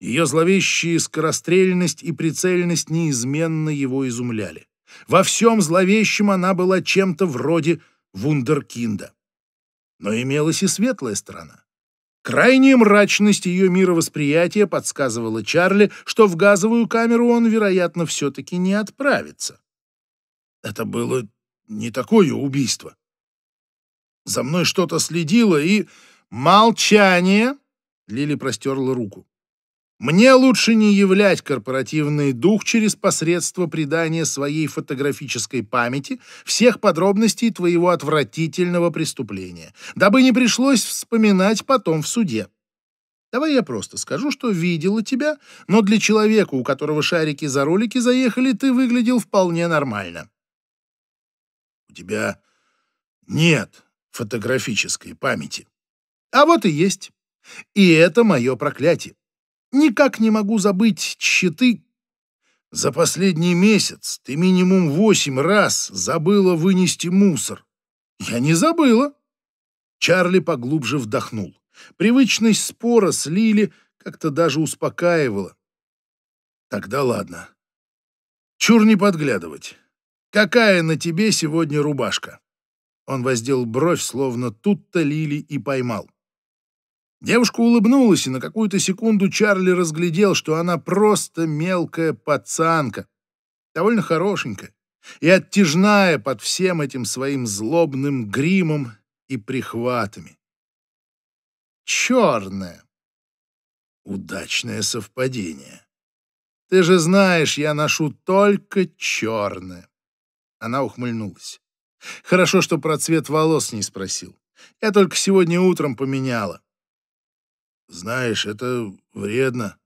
A: Ее зловещая скорострельность и прицельность неизменно его изумляли. Во всем зловещем она была чем-то вроде вундеркинда. Но имелась и светлая сторона. Крайняя мрачность ее мировосприятия подсказывала Чарли, что в газовую камеру он, вероятно, все-таки не отправится. Это было не такое убийство. За мной что-то следило и... Молчание! Лили простерла руку. Мне лучше не являть корпоративный дух через посредство придания своей фотографической памяти всех подробностей твоего отвратительного преступления, дабы не пришлось вспоминать потом в суде. Давай я просто скажу, что видела тебя, но для человека, у которого шарики за ролики заехали, ты выглядел вполне нормально. У тебя нет фотографической памяти. А вот и есть. И это мое проклятие. Никак не могу забыть щиты. За последний месяц ты минимум восемь раз забыла вынести мусор. Я не забыла. Чарли поглубже вдохнул. Привычность спора с Лили как-то даже успокаивала. Тогда ладно. Чур не подглядывать. Какая на тебе сегодня рубашка? Он воздел бровь, словно тут-то Лили и поймал. Девушка улыбнулась, и на какую-то секунду Чарли разглядел, что она просто мелкая пацанка, довольно хорошенькая и оттяжная под всем этим своим злобным гримом и прихватами. Черная. Удачное совпадение. Ты же знаешь, я ношу только черное. Она ухмыльнулась. Хорошо, что про цвет волос не спросил. Я только сегодня утром поменяла. Знаешь, это вредно.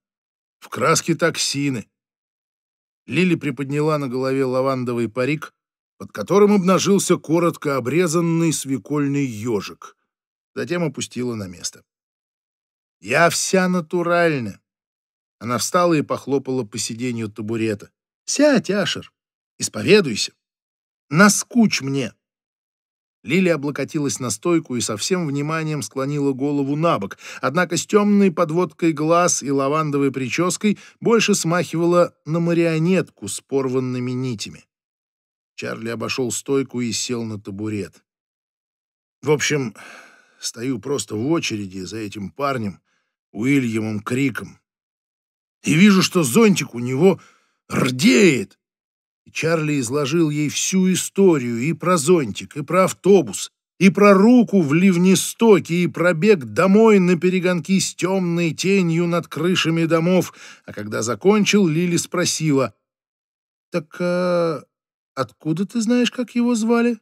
A: В краске токсины. Лили приподняла на голове лавандовый парик, под которым обнажился коротко обрезанный свекольный ежик. Затем опустила на место. «Я вся натуральная!» Она встала и похлопала по сиденью табурета. «Сядь, Ашер, исповедуйся. Наскучь мне!» Лилия облокотилась на стойку и со всем вниманием склонила голову на бок, однако с темной подводкой глаз и лавандовой прической больше смахивала на марионетку с порванными нитями. Чарли обошел стойку и сел на табурет. В общем, стою просто в очереди за этим парнем, Уильямом Криком, и вижу, что зонтик у него рдеет. И Чарли изложил ей всю историю и про зонтик, и про автобус, и про руку в ливнестоке, и пробег домой на перегонки с темной тенью над крышами домов. А когда закончил, Лили спросила, «Так а, откуда ты знаешь, как его звали?»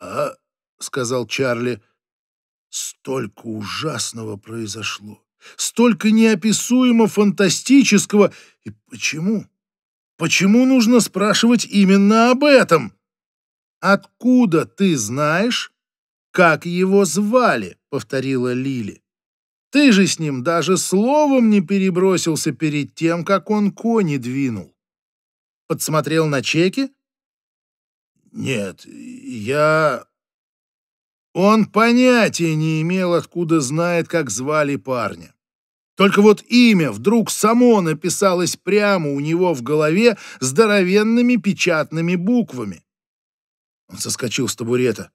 A: «А», — сказал Чарли, — «столько ужасного произошло, столько неописуемо фантастического, и почему?» Почему нужно спрашивать именно об этом? Откуда ты знаешь, как его звали? повторила Лили. Ты же с ним даже словом не перебросился перед тем, как он кони двинул. Подсмотрел на чеки? Нет, я... Он понятия не имел, откуда знает, как звали парня. Только вот имя вдруг само написалось прямо у него в голове здоровенными печатными буквами. Он соскочил с табурета.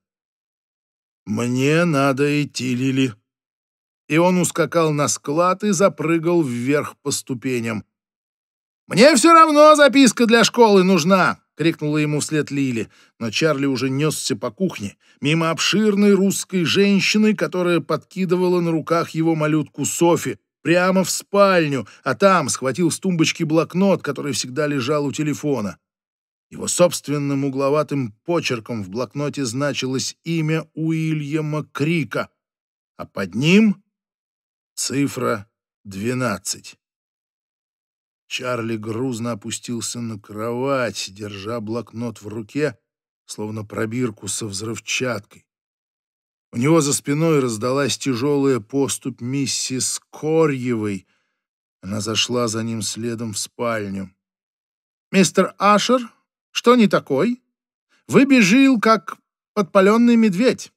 A: «Мне надо идти, Лили». И он ускакал на склад и запрыгал вверх по ступеням. «Мне все равно записка для школы нужна!» — крикнула ему вслед Лили, но Чарли уже несся по кухне, мимо обширной русской женщины, которая подкидывала на руках его малютку Софи, прямо в спальню, а там схватил с тумбочки блокнот, который всегда лежал у телефона. Его собственным угловатым почерком в блокноте значилось имя Уильяма Крика, а под ним цифра 12. Чарли грузно опустился на кровать, держа блокнот в руке, словно пробирку со взрывчаткой. У него за спиной раздалась тяжелая поступь миссис Корьевой. Она зашла за ним следом в спальню. «Мистер Ашер, что не такой? Выбежил, как подпаленный медведь».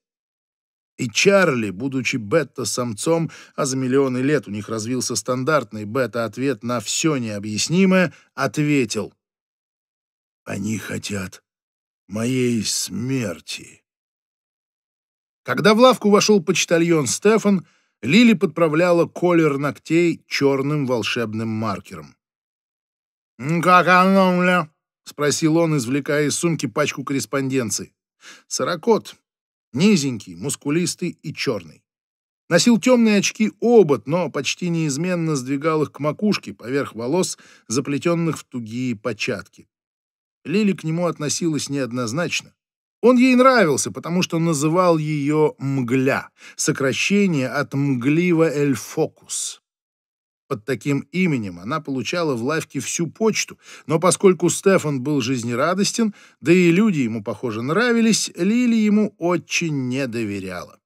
A: И Чарли, будучи бета-самцом, а за миллионы лет у них развился стандартный бета-ответ на все необъяснимое, ответил. «Они хотят моей смерти». Когда в лавку вошел почтальон Стефан, Лили подправляла колер ногтей черным волшебным маркером. «Как оно, мля?» — спросил он, извлекая из сумки пачку корреспонденции. Сорокот, низенький, мускулистый и черный. Носил темные очки обод, но почти неизменно сдвигал их к макушке поверх волос, заплетенных в тугие початки. Лили к нему относилась неоднозначно. Он ей нравился, потому что называл ее «мгля», сокращение от мгливо эль фокус». Под таким именем она получала в лавке всю почту, но поскольку Стефан был жизнерадостен, да и люди ему, похоже, нравились, Лили ему очень не доверяла.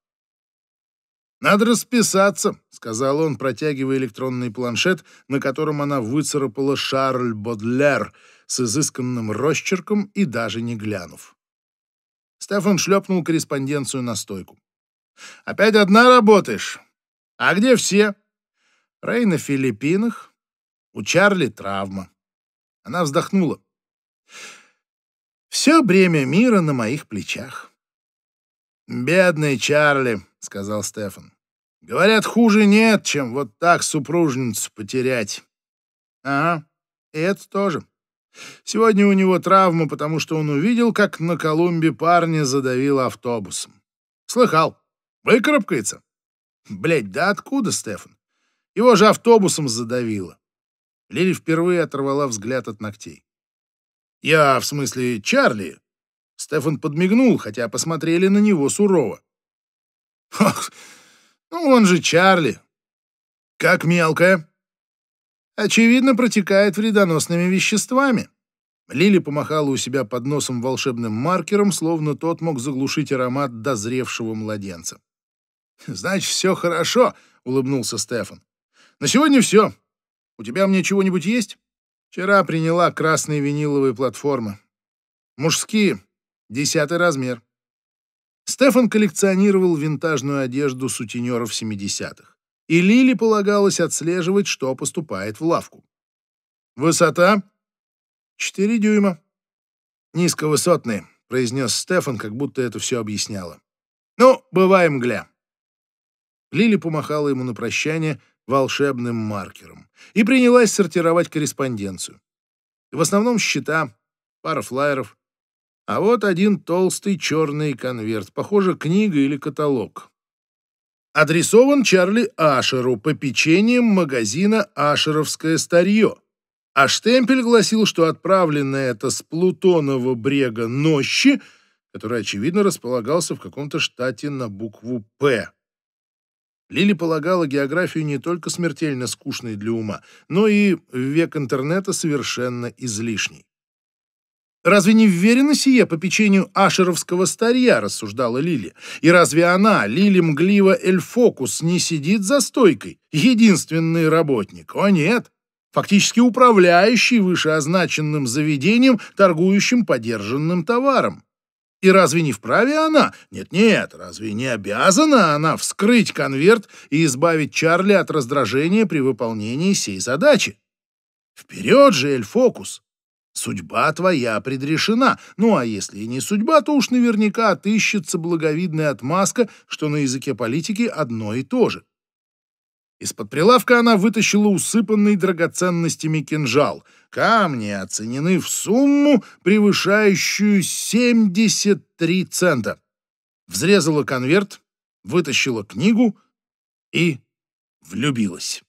A: «Надо расписаться», — сказал он, протягивая электронный планшет, на котором она выцарапала Шарль Бодлер с изысканным росчерком и даже не глянув. Стефан шлепнул корреспонденцию на стойку. «Опять одна работаешь? А где все?» «Рэй на Филиппинах. У Чарли травма». Она вздохнула. Всё бремя мира на моих плечах». «Бедный Чарли», — сказал Стефан. «Говорят, хуже нет, чем вот так супружницу потерять». «Ага, и это тоже», Сегодня у него травма, потому что он увидел, как на Колумбе парня задавило автобусом. Слыхал. Выкарабкается. Блять, да откуда, Стефан? Его же автобусом задавило. Лили впервые оторвала взгляд от ногтей. «Я, в смысле, Чарли?» Стефан подмигнул, хотя посмотрели на него сурово. «Ох, ну он же Чарли!» «Как мелкая?» очевидно, протекает вредоносными веществами. Лили помахала у себя под носом волшебным маркером, словно тот мог заглушить аромат дозревшего младенца. «Значит, все хорошо», — улыбнулся Стефан. «На сегодня все. У тебя мне чего-нибудь есть?» «Вчера приняла красные виниловые платформы. Мужские. Десятый размер». Стефан коллекционировал винтажную одежду сутенеров 70-х и Лили полагалось отслеживать, что поступает в лавку. Высота — четыре дюйма. Низковысотные, произнес Стефан, как будто это все объясняло. Ну, бываем гля. Лили помахала ему на прощание волшебным маркером и принялась сортировать корреспонденцию. В основном счета, пара флайеров, а вот один толстый черный конверт, похоже, книга или каталог. Адресован Чарли Ашеру по печеньям магазина «Ашеровское старье». А штемпель гласил, что отправленное это с Плутонова брега Нощи, который, очевидно, располагался в каком-то штате на букву «П». Лили полагала географию не только смертельно скучной для ума, но и в век интернета совершенно излишней. Разве не вверено сие по печенью ашеровского старья, рассуждала Лили? И разве она, Лили Мглива Эльфокус, не сидит за стойкой? Единственный работник? О нет! Фактически управляющий вышеозначенным заведением, торгующим подержанным товаром. И разве не вправе она? Нет-нет, разве не обязана она вскрыть конверт и избавить Чарли от раздражения при выполнении сей задачи? Вперед же, Эльфокус! Судьба твоя предрешена, ну а если и не судьба, то уж наверняка отыщется благовидная отмазка, что на языке политики одно и то же. Из-под прилавка она вытащила усыпанный драгоценностями кинжал. Камни оценены в сумму, превышающую 73 цента. Взрезала конверт, вытащила книгу и влюбилась.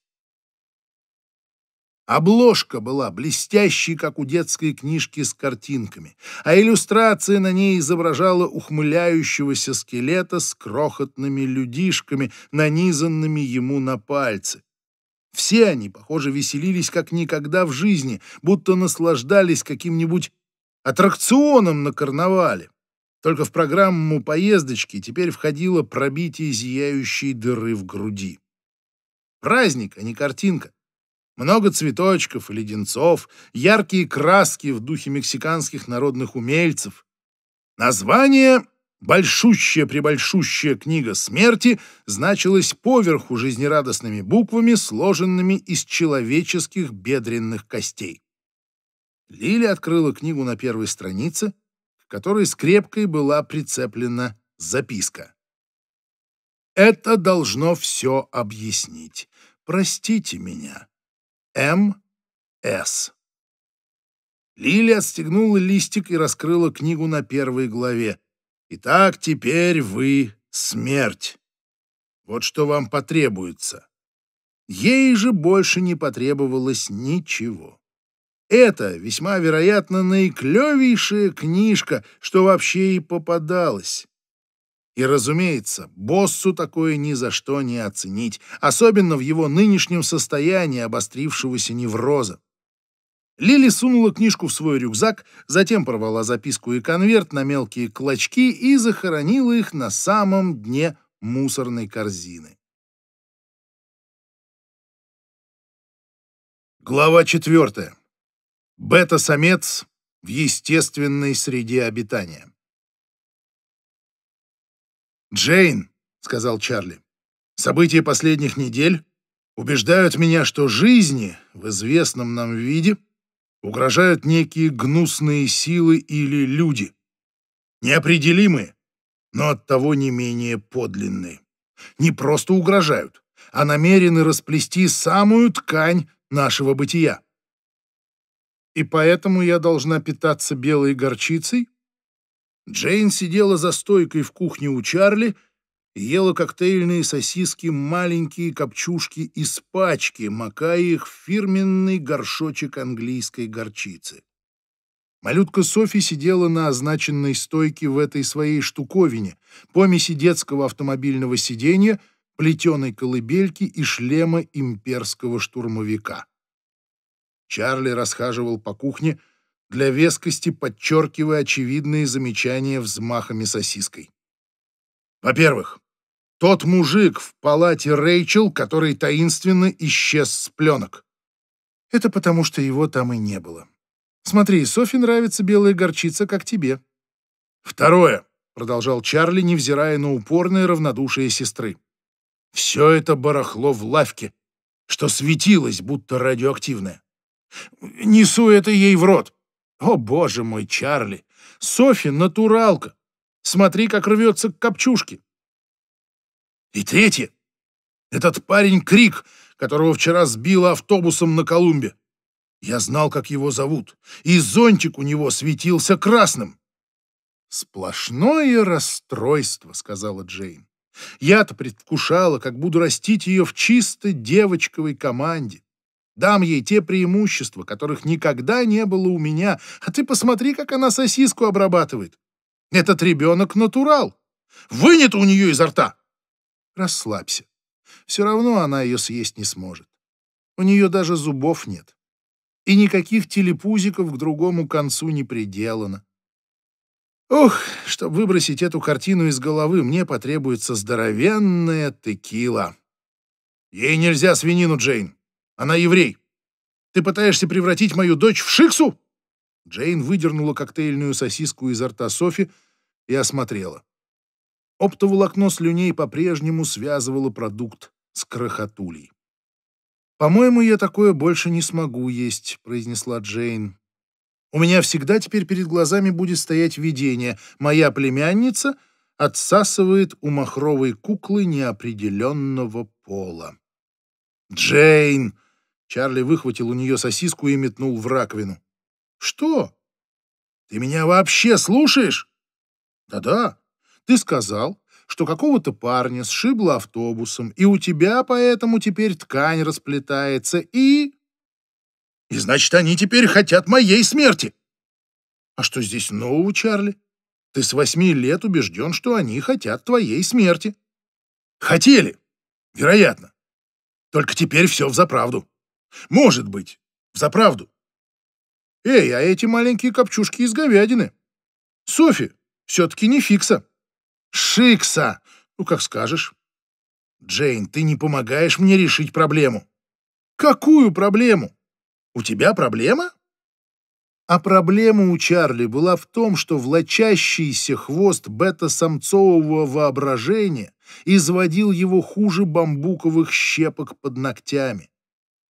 A: Обложка была блестящей, как у детской книжки с картинками, а иллюстрация на ней изображала ухмыляющегося скелета с крохотными людишками, нанизанными ему на пальцы. Все они, похоже, веселились как никогда в жизни, будто наслаждались каким-нибудь аттракционом на карнавале. Только в программу поездочки теперь входило пробитие зияющей дыры в груди. Праздник, а не картинка. Много цветочков и леденцов, яркие краски в духе мексиканских народных умельцев. Название «Большущая-пребольшущая книга смерти» значилось поверху жизнерадостными буквами, сложенными из человеческих бедренных костей. Лили открыла книгу на первой странице, к которой скрепкой была прицеплена записка. «Это должно все объяснить. Простите меня». М.С. Лили отстегнула листик и раскрыла книгу на первой главе. «Итак, теперь вы смерть. Вот что вам потребуется». Ей же больше не потребовалось ничего. Это, весьма вероятно, наиклевейшая книжка, что вообще и попадалась. И, разумеется, боссу такое ни за что не оценить, особенно в его нынешнем состоянии обострившегося невроза. Лили сунула книжку в свой рюкзак, затем порвала записку и конверт на мелкие клочки и захоронила их на самом дне мусорной корзины. Глава четвертая. Бета-самец в естественной среде обитания. «Джейн», — сказал Чарли, — «события последних недель убеждают меня, что жизни в известном нам виде угрожают некие гнусные силы или люди, неопределимые, но оттого не менее подлинные. Не просто угрожают, а намерены расплести самую ткань нашего бытия. И поэтому я должна питаться белой горчицей Джейн сидела за стойкой в кухне у Чарли и ела коктейльные сосиски, маленькие копчушки из пачки, макая их в фирменный горшочек английской горчицы. Малютка Софи сидела на означенной стойке в этой своей штуковине, помеси детского автомобильного сиденья, плетеной колыбельки и шлема имперского штурмовика. Чарли расхаживал по кухне, для вескости подчеркивая очевидные замечания взмахами сосиской. Во-первых, тот мужик в палате Рэйчел, который таинственно исчез с пленок. Это потому, что его там и не было. Смотри, Софи нравится белая горчица, как тебе. Второе, продолжал Чарли, невзирая на упорное равнодушие сестры. Все это барахло в лавке, что светилось, будто радиоактивное. Несу это ей в рот. О, боже мой, Чарли! Софи натуралка! Смотри, как рвется к копчушке! И третье. Этот парень Крик, которого вчера сбило автобусом на Колумбе. Я знал, как его зовут, и зонтик у него светился красным. «Сплошное расстройство», — сказала Джейн. «Я-то предвкушала, как буду растить ее в чисто девочковой команде. Дам ей те преимущества, которых никогда не было у меня, а ты посмотри, как она сосиску обрабатывает. Этот ребенок натурал. Вынет у нее изо рта. Расслабься. Все равно она ее съесть не сможет. У нее даже зубов нет. И никаких телепузиков к другому концу не приделано. Ох, чтобы выбросить эту картину из головы, мне потребуется здоровенная текила. Ей нельзя свинину, Джейн. Она еврей. Ты пытаешься превратить мою дочь в Шиксу?» Джейн выдернула коктейльную сосиску изо рта Софи и осмотрела. Оптоволокно слюней по-прежнему связывало продукт с крохотулей. «По-моему, я такое больше не смогу есть», — произнесла Джейн. «У меня всегда теперь перед глазами будет стоять видение. Моя племянница отсасывает у махровой куклы неопределенного пола». «Джейн!» Чарли выхватил у нее сосиску и метнул в раковину. «Что? Ты меня вообще слушаешь?» «Да-да, ты сказал, что какого-то парня сшибло автобусом, и у тебя поэтому теперь ткань расплетается, и...» «И значит, они теперь хотят моей смерти!» «А что здесь нового, Чарли? Ты с восьми лет убежден, что они хотят твоей смерти». «Хотели, вероятно. Только теперь все взаправду. Может быть, взаправду. Эй, а эти маленькие копчушки из говядины. Софи, все-таки не фикса. Шикса. Ну, как скажешь. Джейн, ты не помогаешь мне решить проблему. Какую проблему? У тебя проблема? А проблема у Чарли была в том, что влачащийся хвост бета-самцового воображения изводил его хуже бамбуковых щепок под ногтями.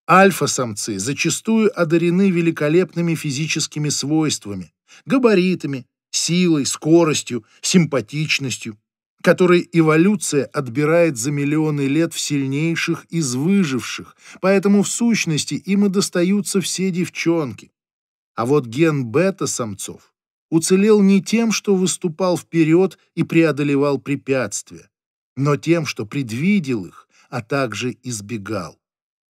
A: Альфа-самцы зачастую одарены великолепными физическими свойствами, габаритами, силой, скоростью, симпатичностью, которые эволюция отбирает за миллионы лет в сильнейших из выживших, поэтому в сущности им и достаются все девчонки. А вот ген бета-самцов уцелел не тем, что выступал вперед и преодолевал препятствия, но тем, что предвидел их, а также избегал.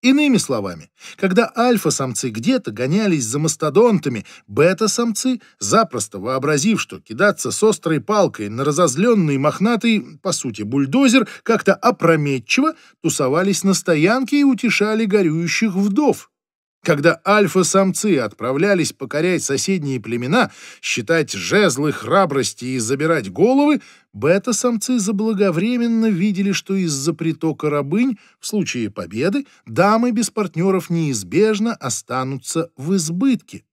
A: Иными словами, когда альфа-самцы где-то гонялись за мастодонтами, бета-самцы, запросто вообразив, что кидаться с острой палкой на разозленный мохнатый, по сути, бульдозер, как-то опрометчиво тусовались на стоянке и утешали горюющих вдов когда альфа-самцы отправлялись покорять соседние племена, считать жезлы храбрости и забирать головы, бета-самцы заблаговременно видели, что из-за притока рабынь в случае победы дамы без партнеров неизбежно останутся в избытке.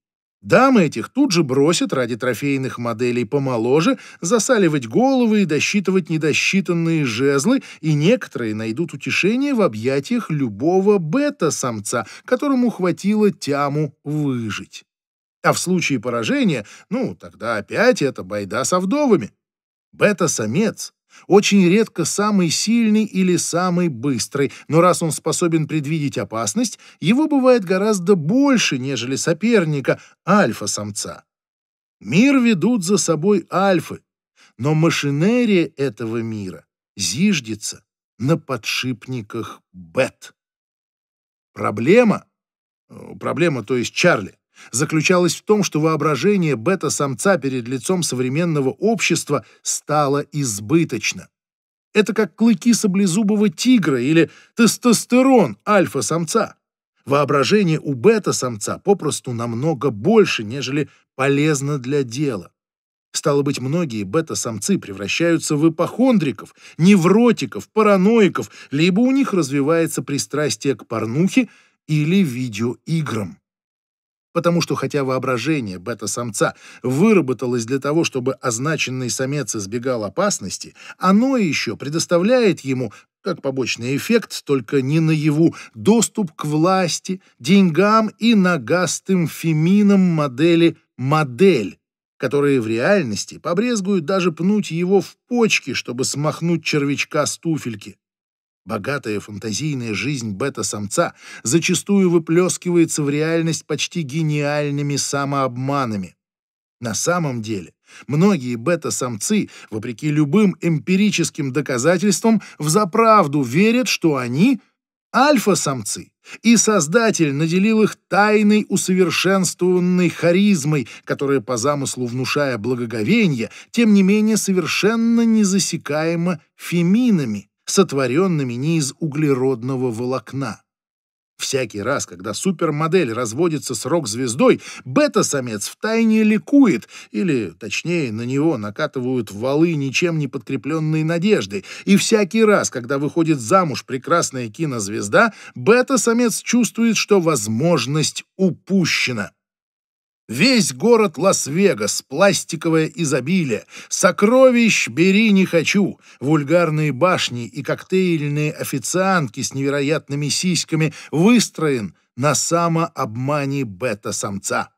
A: Дамы этих тут же бросят ради трофейных моделей помоложе засаливать головы и досчитывать недосчитанные жезлы, и некоторые найдут утешение в объятиях любого бета-самца, которому хватило тяму выжить. А в случае поражения, ну, тогда опять это байда со вдовами. Бета-самец очень редко самый сильный или самый быстрый, но раз он способен предвидеть опасность, его бывает гораздо больше, нежели соперника, альфа-самца. Мир ведут за собой альфы, но машинерия этого мира зиждется на подшипниках бет. Проблема, э, проблема, то есть Чарли, заключалась в том, что воображение бета-самца перед лицом современного общества стало избыточно. Это как клыки саблезубого тигра или тестостерон альфа-самца. Воображение у бета-самца попросту намного больше, нежели полезно для дела. Стало быть, многие бета-самцы превращаются в эпохондриков, невротиков, параноиков, либо у них развивается пристрастие к порнухе или видеоиграм. Потому что хотя воображение бета-самца выработалось для того, чтобы означенный самец избегал опасности, оно еще предоставляет ему, как побочный эффект, только не наяву, доступ к власти, деньгам и нагастым феминам модели «модель», которые в реальности побрезгуют даже пнуть его в почки, чтобы смахнуть червячка с туфельки. Богатая фантазийная жизнь бета-самца зачастую выплескивается в реальность почти гениальными самообманами. На самом деле, многие бета-самцы, вопреки любым эмпирическим доказательствам, взаправду верят, что они — альфа-самцы, и Создатель наделил их тайной усовершенствованной харизмой, которая по замыслу внушая благоговение, тем не менее совершенно незасекаема феминами сотворенными не из углеродного волокна. Всякий раз, когда супермодель разводится с рок-звездой, бета-самец втайне ликует, или, точнее, на него накатывают валы ничем не подкрепленной надежды. И всякий раз, когда выходит замуж прекрасная кинозвезда, бета-самец чувствует, что возможность упущена. Весь город Лас-Вегас, пластиковое изобилие, сокровищ бери не хочу, вульгарные башни и коктейльные официантки с невероятными сиськами выстроен на самообмане бета-самца.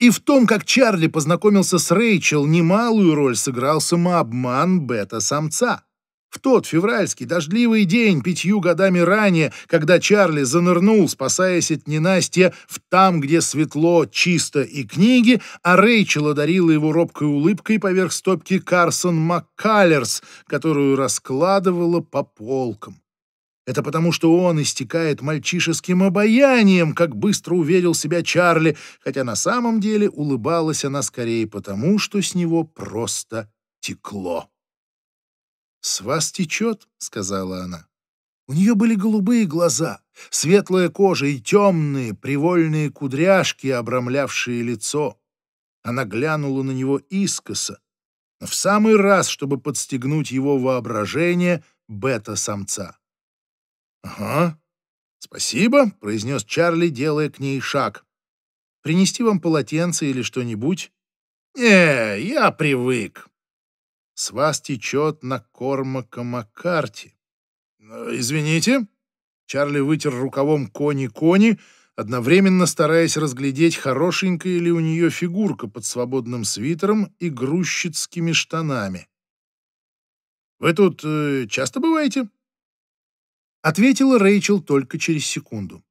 A: И в том, как Чарли познакомился с Рэйчел, немалую роль сыграл самообман бета-самца. В тот февральский дождливый день пятью годами ранее, когда Чарли занырнул, спасаясь от ненастья, в там, где светло, чисто и книги, а Рэйчел одарила его робкой улыбкой поверх стопки Карсон Маккалерс, которую раскладывала по полкам. Это потому, что он истекает мальчишеским обаянием, как быстро уверил себя Чарли, хотя на самом деле улыбалась она скорее потому, что с него просто текло. «С вас течет», — сказала она. У нее были голубые глаза, светлая кожа и темные, привольные кудряшки, обрамлявшие лицо. Она глянула на него искоса, но в самый раз, чтобы подстегнуть его воображение бета-самца. «Ага, спасибо», — произнес Чарли, делая к ней шаг. «Принести вам полотенце или что-нибудь?» «Не, я привык», с вас течет на Кормака Маккарти». Э, «Извините?» Чарли вытер рукавом кони-кони, одновременно стараясь разглядеть, хорошенькая ли у нее фигурка под свободным свитером и грузчицкими штанами. «Вы тут э, часто бываете?» Ответила Рэйчел только через секунду.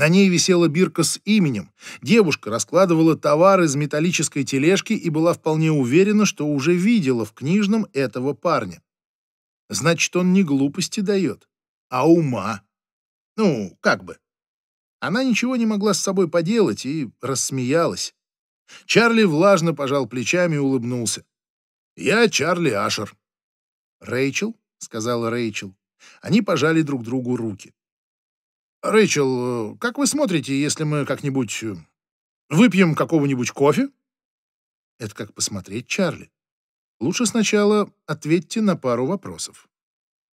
A: На ней висела бирка с именем. Девушка раскладывала товар из металлической тележки и была вполне уверена, что уже видела в книжном этого парня. Значит, он не глупости дает, а ума. Ну, как бы. Она ничего не могла с собой поделать и рассмеялась. Чарли влажно пожал плечами и улыбнулся. «Я Чарли Ашер». «Рэйчел?» — сказала Рэйчел. Они пожали друг другу руки. «Рэйчел, как вы смотрите, если мы как-нибудь э, выпьем какого-нибудь кофе?» «Это как посмотреть, Чарли. Лучше сначала ответьте на пару вопросов».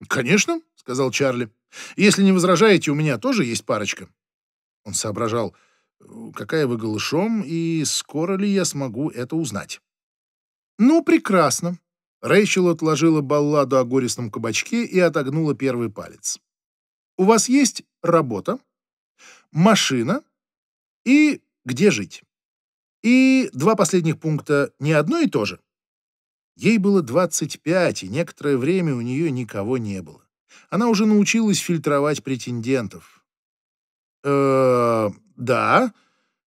A: «Конечно», — сказал Чарли. «Если не возражаете, у меня тоже есть парочка». Он соображал, какая вы голышом и скоро ли я смогу это узнать. «Ну, прекрасно». Рэйчел отложила балладу о горестном кабачке и отогнула первый палец. У вас есть работа, машина и где жить. И два последних пункта не одно и то же. Ей было 25, и некоторое время у нее никого не было. Она уже научилась фильтровать претендентов. Э да,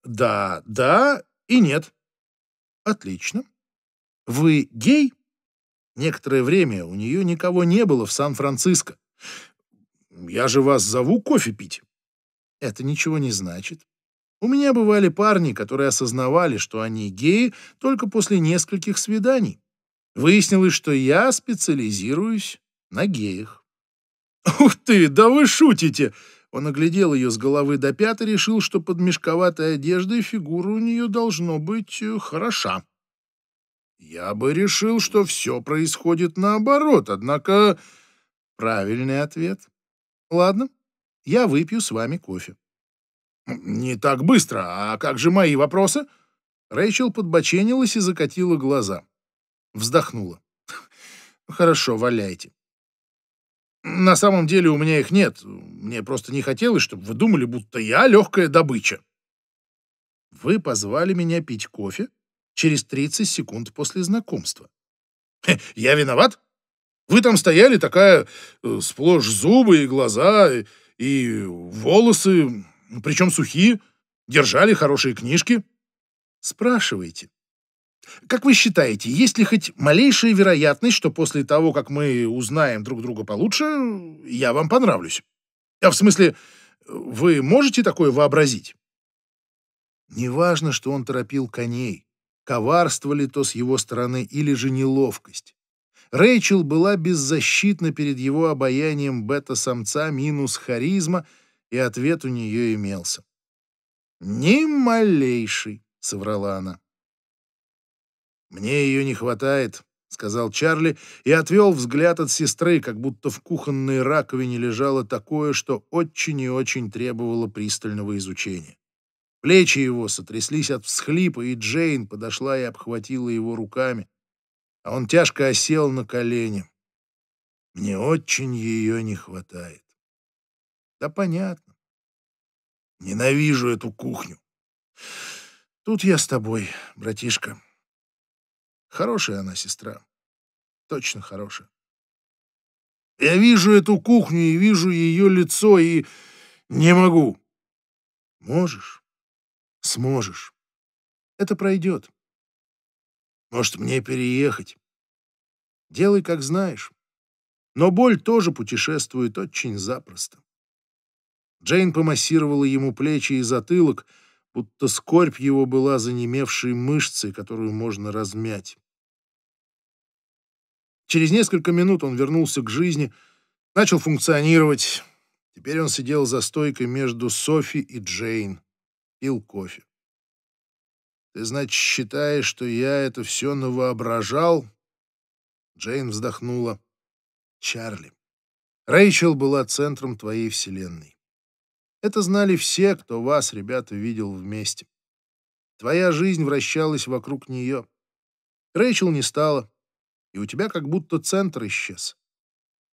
A: да, да и нет. Отлично. Вы гей? Некоторое время у нее никого не было в Сан-Франциско. Я же вас зову кофе пить. Это ничего не значит. У меня бывали парни, которые осознавали, что они геи только после нескольких свиданий. Выяснилось, что я специализируюсь на геях. «Ух ты, да вы шутите!» Он оглядел ее с головы до пят и решил, что под мешковатой одеждой фигура у нее должно быть э, хороша. «Я бы решил, что все происходит наоборот, однако...» Правильный ответ Ладно, я выпью с вами кофе. Не так быстро, а как же мои вопросы? Рэйчел подбоченилась и закатила глаза. Вздохнула. Хорошо, валяйте. На самом деле у меня их нет. Мне просто не хотелось, чтобы вы думали, будто я легкая добыча. Вы позвали меня пить кофе через 30 секунд после знакомства. я виноват? Вы там стояли такая э, сплошь зубы и глаза, и, и волосы, причем сухие, держали хорошие книжки. Спрашивайте. Как вы считаете, есть ли хоть малейшая вероятность, что после того, как мы узнаем друг друга получше, я вам понравлюсь? А в смысле, вы можете такое вообразить? Неважно, что он торопил коней, коварство ли то с его стороны или же неловкость. Рэйчел была беззащитна перед его обаянием бета-самца минус харизма, и ответ у нее имелся. «Ни малейший», — соврала она. «Мне ее не хватает», — сказал Чарли и отвел взгляд от сестры, как будто в кухонной раковине лежало такое, что очень и очень требовало пристального изучения. Плечи его сотряслись от всхлипа, и Джейн подошла и обхватила его руками а он тяжко осел на колени. Мне очень ее не хватает. Да понятно. Ненавижу эту кухню. Тут я с тобой, братишка. Хорошая она сестра. Точно хорошая. Я вижу эту кухню и вижу ее лицо, и не могу. Можешь, сможешь. Это пройдет. Может, мне переехать? Делай, как знаешь. Но боль тоже путешествует очень запросто. Джейн помассировала ему плечи и затылок, будто скорбь его была занемевшей мышцей, которую можно размять. Через несколько минут он вернулся к жизни, начал функционировать. Теперь он сидел за стойкой между Софи и Джейн, пил кофе. Ты, значит, считаешь, что я это все навоображал?» Джейн вздохнула. «Чарли, Рэйчел была центром твоей вселенной. Это знали все, кто вас, ребята, видел вместе. Твоя жизнь вращалась вокруг нее. Рэйчел не стала, и у тебя как будто центр исчез.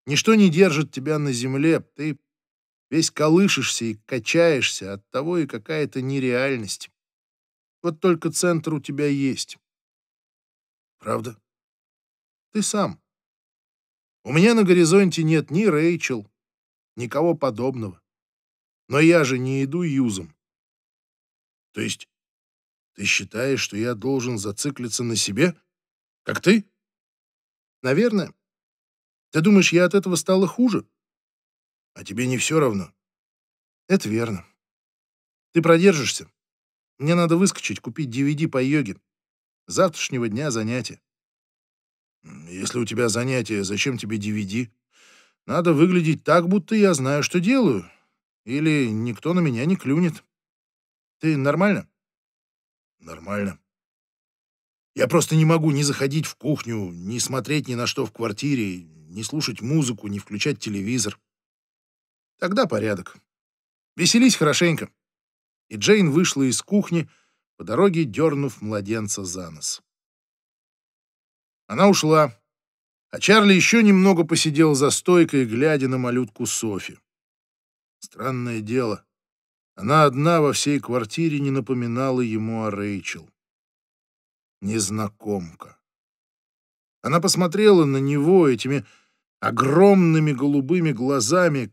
A: Ничто не держит тебя на земле, ты весь колышешься и качаешься, от того и какая-то нереальность. Вот только центр у тебя есть. Правда? Ты сам. У меня на горизонте нет ни Рэйчел, никого подобного. Но я же не иду юзом. То есть ты считаешь, что я должен зациклиться на себе, как ты? Наверное. Ты думаешь, я от этого стала хуже? А тебе не все равно. Это верно. Ты продержишься? Мне надо выскочить, купить DVD по йоге. Завтрашнего дня занятия. Если у тебя занятия, зачем тебе DVD? Надо выглядеть так, будто я знаю, что делаю. Или никто на меня не клюнет. Ты нормально? Нормально. Я просто не могу ни заходить в кухню, ни смотреть ни на что в квартире, ни слушать музыку, ни включать телевизор. Тогда порядок. Веселись хорошенько и Джейн вышла из кухни, по дороге дернув младенца за нос. Она ушла, а Чарли еще немного посидел за стойкой, глядя на малютку Софи. Странное дело, она одна во всей квартире не напоминала ему о Рэйчел. Незнакомка. Она посмотрела на него этими огромными голубыми глазами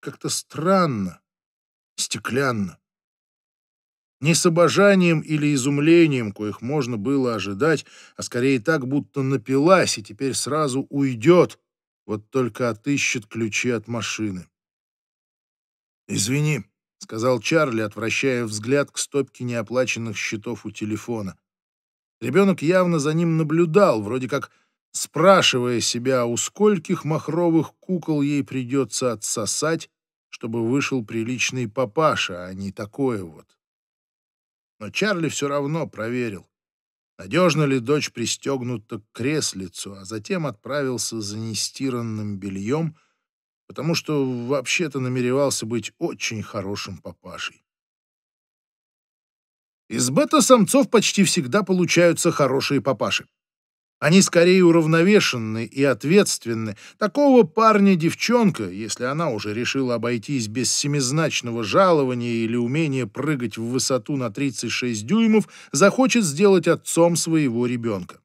A: как-то странно, стеклянно не с обожанием или изумлением, коих можно было ожидать, а скорее так, будто напилась и теперь сразу уйдет, вот только отыщет ключи от машины. «Извини», — сказал Чарли, отвращая взгляд к стопке неоплаченных счетов у телефона. Ребенок явно за ним наблюдал, вроде как спрашивая себя, у скольких махровых кукол ей придется отсосать, чтобы вышел приличный папаша, а не такое вот но Чарли все равно проверил, надежно ли дочь пристегнута к креслицу, а затем отправился за нестиранным бельем, потому что вообще-то намеревался быть очень хорошим папашей. Из бета-самцов почти всегда получаются хорошие папаши. Они скорее уравновешенны и ответственны. Такого парня девчонка, если она уже решила обойтись без семизначного жалования или умения прыгать в высоту на 36 дюймов, захочет сделать отцом своего ребенка.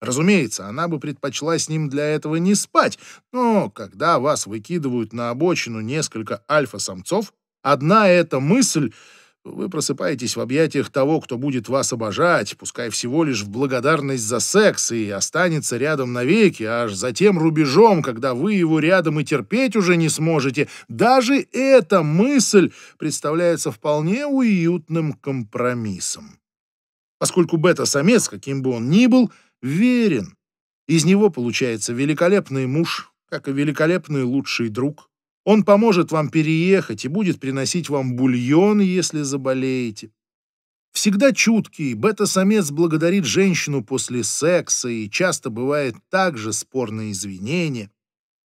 A: Разумеется, она бы предпочла с ним для этого не спать, но когда вас выкидывают на обочину несколько альфа-самцов, одна эта мысль вы просыпаетесь в объятиях того, кто будет вас обожать, пускай всего лишь в благодарность за секс и останется рядом навеки, аж за тем рубежом, когда вы его рядом и терпеть уже не сможете, даже эта мысль представляется вполне уютным компромиссом. Поскольку бета-самец, каким бы он ни был, верен. Из него получается великолепный муж, как и великолепный лучший друг – он поможет вам переехать и будет приносить вам бульон, если заболеете. Всегда чуткий, бета-самец благодарит женщину после секса и часто бывает также спорные извинения.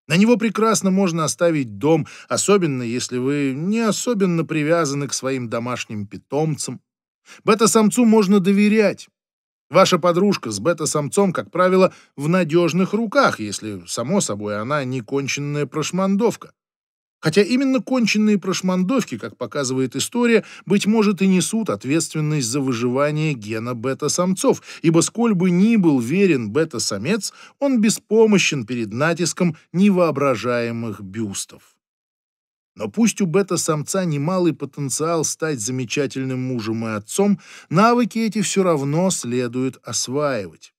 A: На него прекрасно можно оставить дом, особенно если вы не особенно привязаны к своим домашним питомцам. Бета-самцу можно доверять. Ваша подружка с бета-самцом, как правило, в надежных руках, если, само собой, она не конченная прошмандовка. Хотя именно конченные прошмандовки, как показывает история, быть может и несут ответственность за выживание гена бета-самцов, ибо сколь бы ни был верен бета-самец, он беспомощен перед натиском невоображаемых бюстов. Но пусть у бета-самца немалый потенциал стать замечательным мужем и отцом, навыки эти все равно следует осваивать.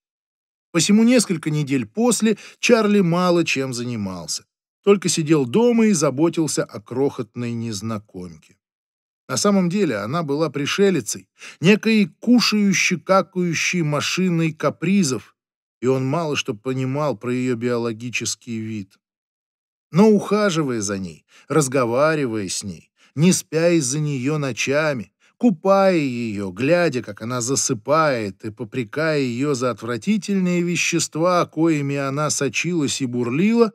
A: Посему несколько недель после Чарли мало чем занимался только сидел дома и заботился о крохотной незнакомке. На самом деле она была пришелицей, некой кушающей-какающей машиной капризов, и он мало что понимал про ее биологический вид. Но ухаживая за ней, разговаривая с ней, не спя из-за нее ночами, купая ее, глядя, как она засыпает, и попрекая ее за отвратительные вещества, коими она сочилась и бурлила,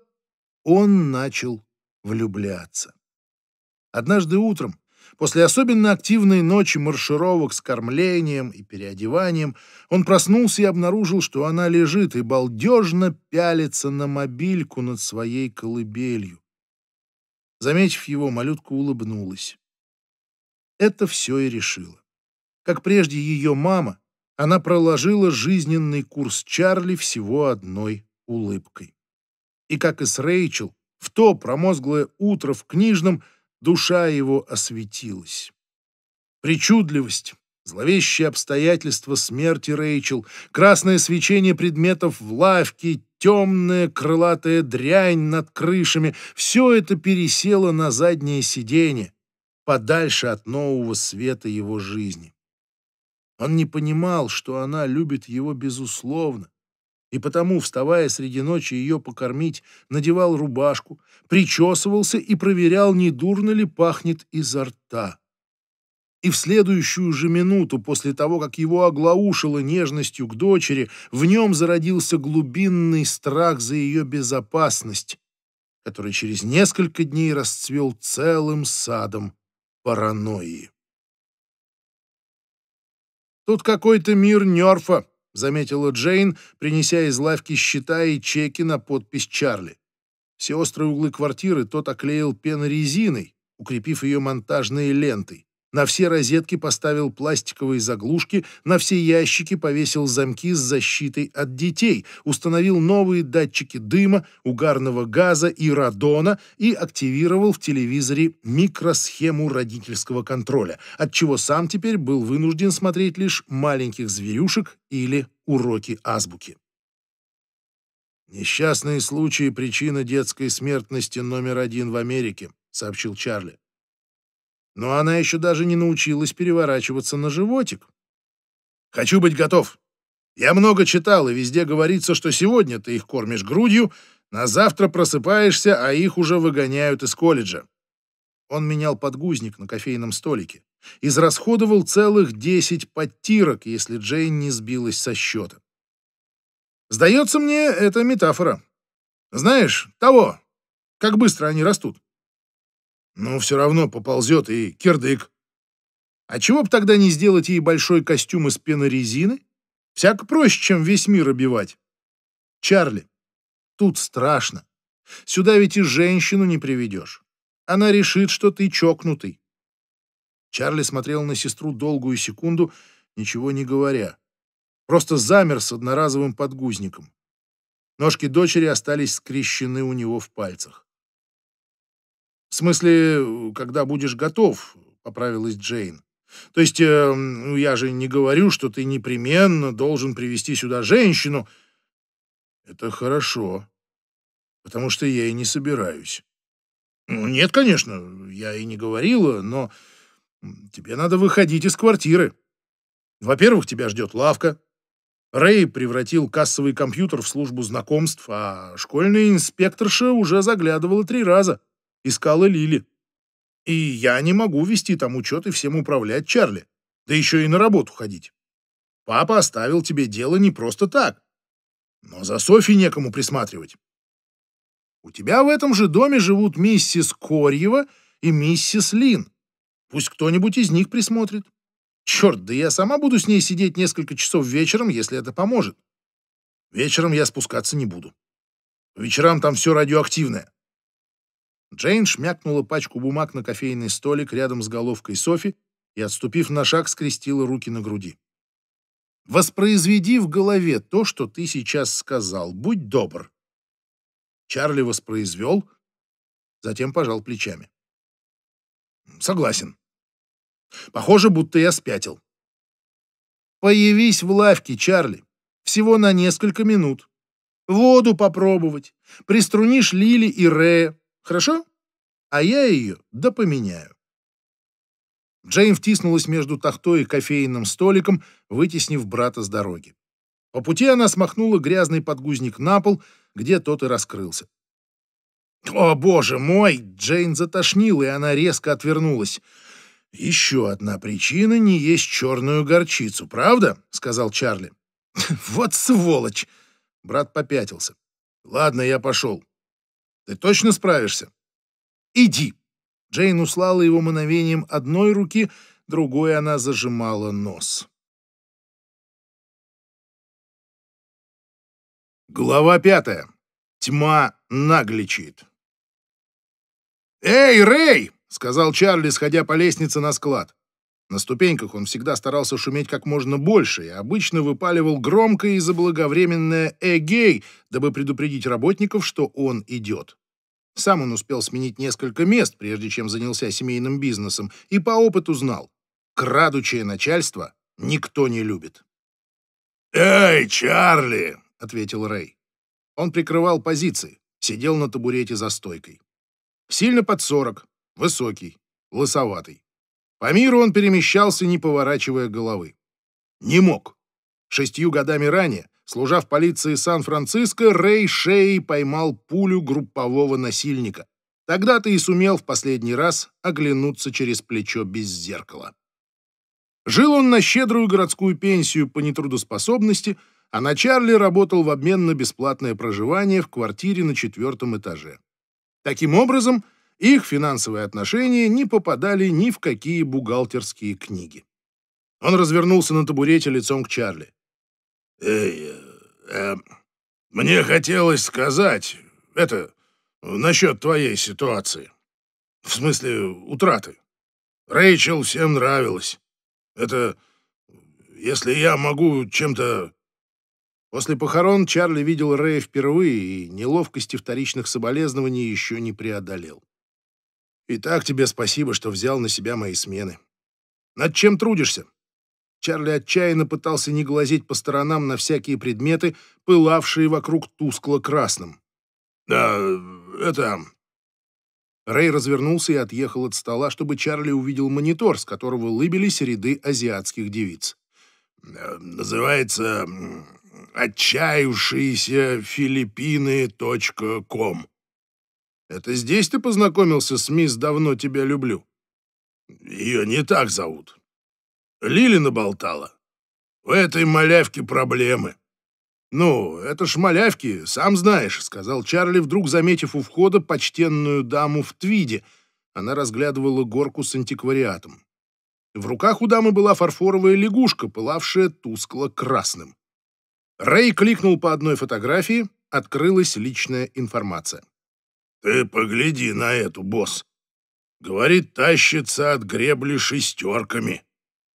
A: он начал влюбляться. Однажды утром, после особенно активной ночи маршировок с кормлением и переодеванием, он проснулся и обнаружил, что она лежит и балдежно пялится на мобильку над своей колыбелью. Заметив его, малютка улыбнулась. Это все и решило. Как прежде ее мама, она проложила жизненный курс Чарли всего одной улыбкой и, как и с Рэйчел, в то промозглое утро в книжном душа его осветилась. Причудливость, зловещие обстоятельства смерти Рэйчел, красное свечение предметов в лавке, темная крылатая дрянь над крышами — все это пересело на заднее сиденье, подальше от нового света его жизни. Он не понимал, что она любит его безусловно, и потому, вставая среди ночи ее покормить, надевал рубашку, причесывался и проверял, не дурно ли пахнет изо рта. И в следующую же минуту, после того, как его оглаушило нежностью к дочери, в нем зародился глубинный страх за ее безопасность, который через несколько дней расцвел целым садом паранойи. «Тут какой-то мир нерфа», — заметила Джейн, принеся из лавки счета и чеки на подпись Чарли. Все острые углы квартиры тот оклеил пенорезиной, укрепив ее монтажной лентой. На все розетки поставил пластиковые заглушки, на все ящики повесил замки с защитой от детей, установил новые датчики дыма, угарного газа и радона и активировал в телевизоре микросхему родительского контроля, отчего сам теперь был вынужден смотреть лишь маленьких зверюшек или уроки азбуки. «Несчастные случаи – причина детской смертности номер один в Америке», – сообщил Чарли но она еще даже не научилась переворачиваться на животик. «Хочу быть готов. Я много читал, и везде говорится, что сегодня ты их кормишь грудью, на завтра просыпаешься, а их уже выгоняют из колледжа». Он менял подгузник на кофейном столике. Израсходовал целых десять подтирок, если Джейн не сбилась со счета. «Сдается мне, это метафора. Знаешь, того, как быстро они растут но все равно поползет и кирдык. А чего бы тогда не сделать ей большой костюм из пенорезины? Всяко проще, чем весь мир обивать. Чарли, тут страшно. Сюда ведь и женщину не приведешь. Она решит, что ты чокнутый. Чарли смотрел на сестру долгую секунду, ничего не говоря. Просто замер с одноразовым подгузником. Ножки дочери остались скрещены у него в пальцах. В смысле, когда будешь готов, поправилась Джейн. То есть, э, ну, я же не говорю, что ты непременно должен привести сюда женщину. Это хорошо, потому что я и не собираюсь. Ну, нет, конечно, я и не говорила, но тебе надо выходить из квартиры. Во-первых, тебя ждет лавка. Рэй превратил кассовый компьютер в службу знакомств, а школьная инспекторша уже заглядывала три раза искала Лили. И я не могу вести там учет и всем управлять, Чарли. Да еще и на работу ходить. Папа оставил тебе дело не просто так. Но за Софи некому присматривать. У тебя в этом же доме живут миссис Корьева и миссис Лин. Пусть кто-нибудь из них присмотрит. Черт, да я сама буду с ней сидеть несколько часов вечером, если это поможет. Вечером я спускаться не буду. По вечерам там все радиоактивное. Джейн шмякнула пачку бумаг на кофейный столик рядом с головкой Софи и, отступив на шаг, скрестила руки на груди. «Воспроизведи в голове то, что ты сейчас сказал. Будь добр». Чарли воспроизвел, затем пожал плечами. «Согласен. Похоже, будто я спятил». «Появись в лавке, Чарли. Всего на несколько минут. Воду попробовать. Приструнишь Лили и Рея. Хорошо? А я ее допоменяю». Джейн втиснулась между тахтой и кофейным столиком, вытеснив брата с дороги. По пути она смахнула грязный подгузник на пол, где тот и раскрылся. «О, боже мой!» — Джейн затошнила, и она резко отвернулась. «Еще одна причина не есть черную горчицу, правда?» — сказал Чарли. «Вот сволочь!» — брат попятился. «Ладно, я пошел. Ты точно справишься? Иди. Джейн услала его мановением одной руки, другой она зажимала нос. Глава пятая. Тьма нагличит. «Эй, Рей! сказал Чарли, сходя по лестнице на склад. На ступеньках он всегда старался шуметь как можно больше и обычно выпаливал громкое и заблаговременное «эгей», дабы предупредить работников, что он идет. Сам он успел сменить несколько мест, прежде чем занялся семейным бизнесом, и по опыту знал. Крадучее начальство никто не любит. «Эй, Чарли!» — ответил Рэй. Он прикрывал позиции, сидел на табурете за стойкой. Сильно под сорок, высокий, лысоватый. По миру он перемещался, не поворачивая головы. Не мог. Шестью годами ранее Служа в полиции Сан-Франциско, Рэй Шей поймал пулю группового насильника. Тогда-то и сумел в последний раз оглянуться через плечо без зеркала. Жил он на щедрую городскую пенсию по нетрудоспособности, а на Чарли работал в обмен на бесплатное проживание в квартире на четвертом этаже. Таким образом, их финансовые отношения не попадали ни в какие бухгалтерские книги. Он развернулся на табурете лицом к Чарли. «Эй, Э, мне хотелось сказать, это, насчет твоей ситуации. В смысле, утраты. Рэйчел всем нравилась. Это, если я могу чем-то... После похорон Чарли видел Рэя впервые и неловкости вторичных соболезнований еще не преодолел. «И так тебе спасибо, что взял на себя мои смены. Над чем трудишься?» Чарли отчаянно пытался не глазеть по сторонам на всякие предметы, пылавшие вокруг тускло-красным. «Да, это...» Рэй развернулся и отъехал от стола, чтобы Чарли увидел монитор, с которого лыбились ряды азиатских девиц. «Называется отчаявшиеся филиппины.ком». «Это здесь ты познакомился с мисс «Давно тебя люблю»?» «Ее не так зовут. Лили наболтала. В этой малявке проблемы. «Ну, это ж малявки, сам знаешь», — сказал Чарли, вдруг заметив у входа почтенную даму в твиде. Она разглядывала горку с антиквариатом. В руках у дамы была фарфоровая лягушка, пылавшая тускло-красным. Рэй кликнул по одной фотографии, открылась личная информация. «Ты погляди на эту, босс!» Говорит, тащится от гребли шестерками.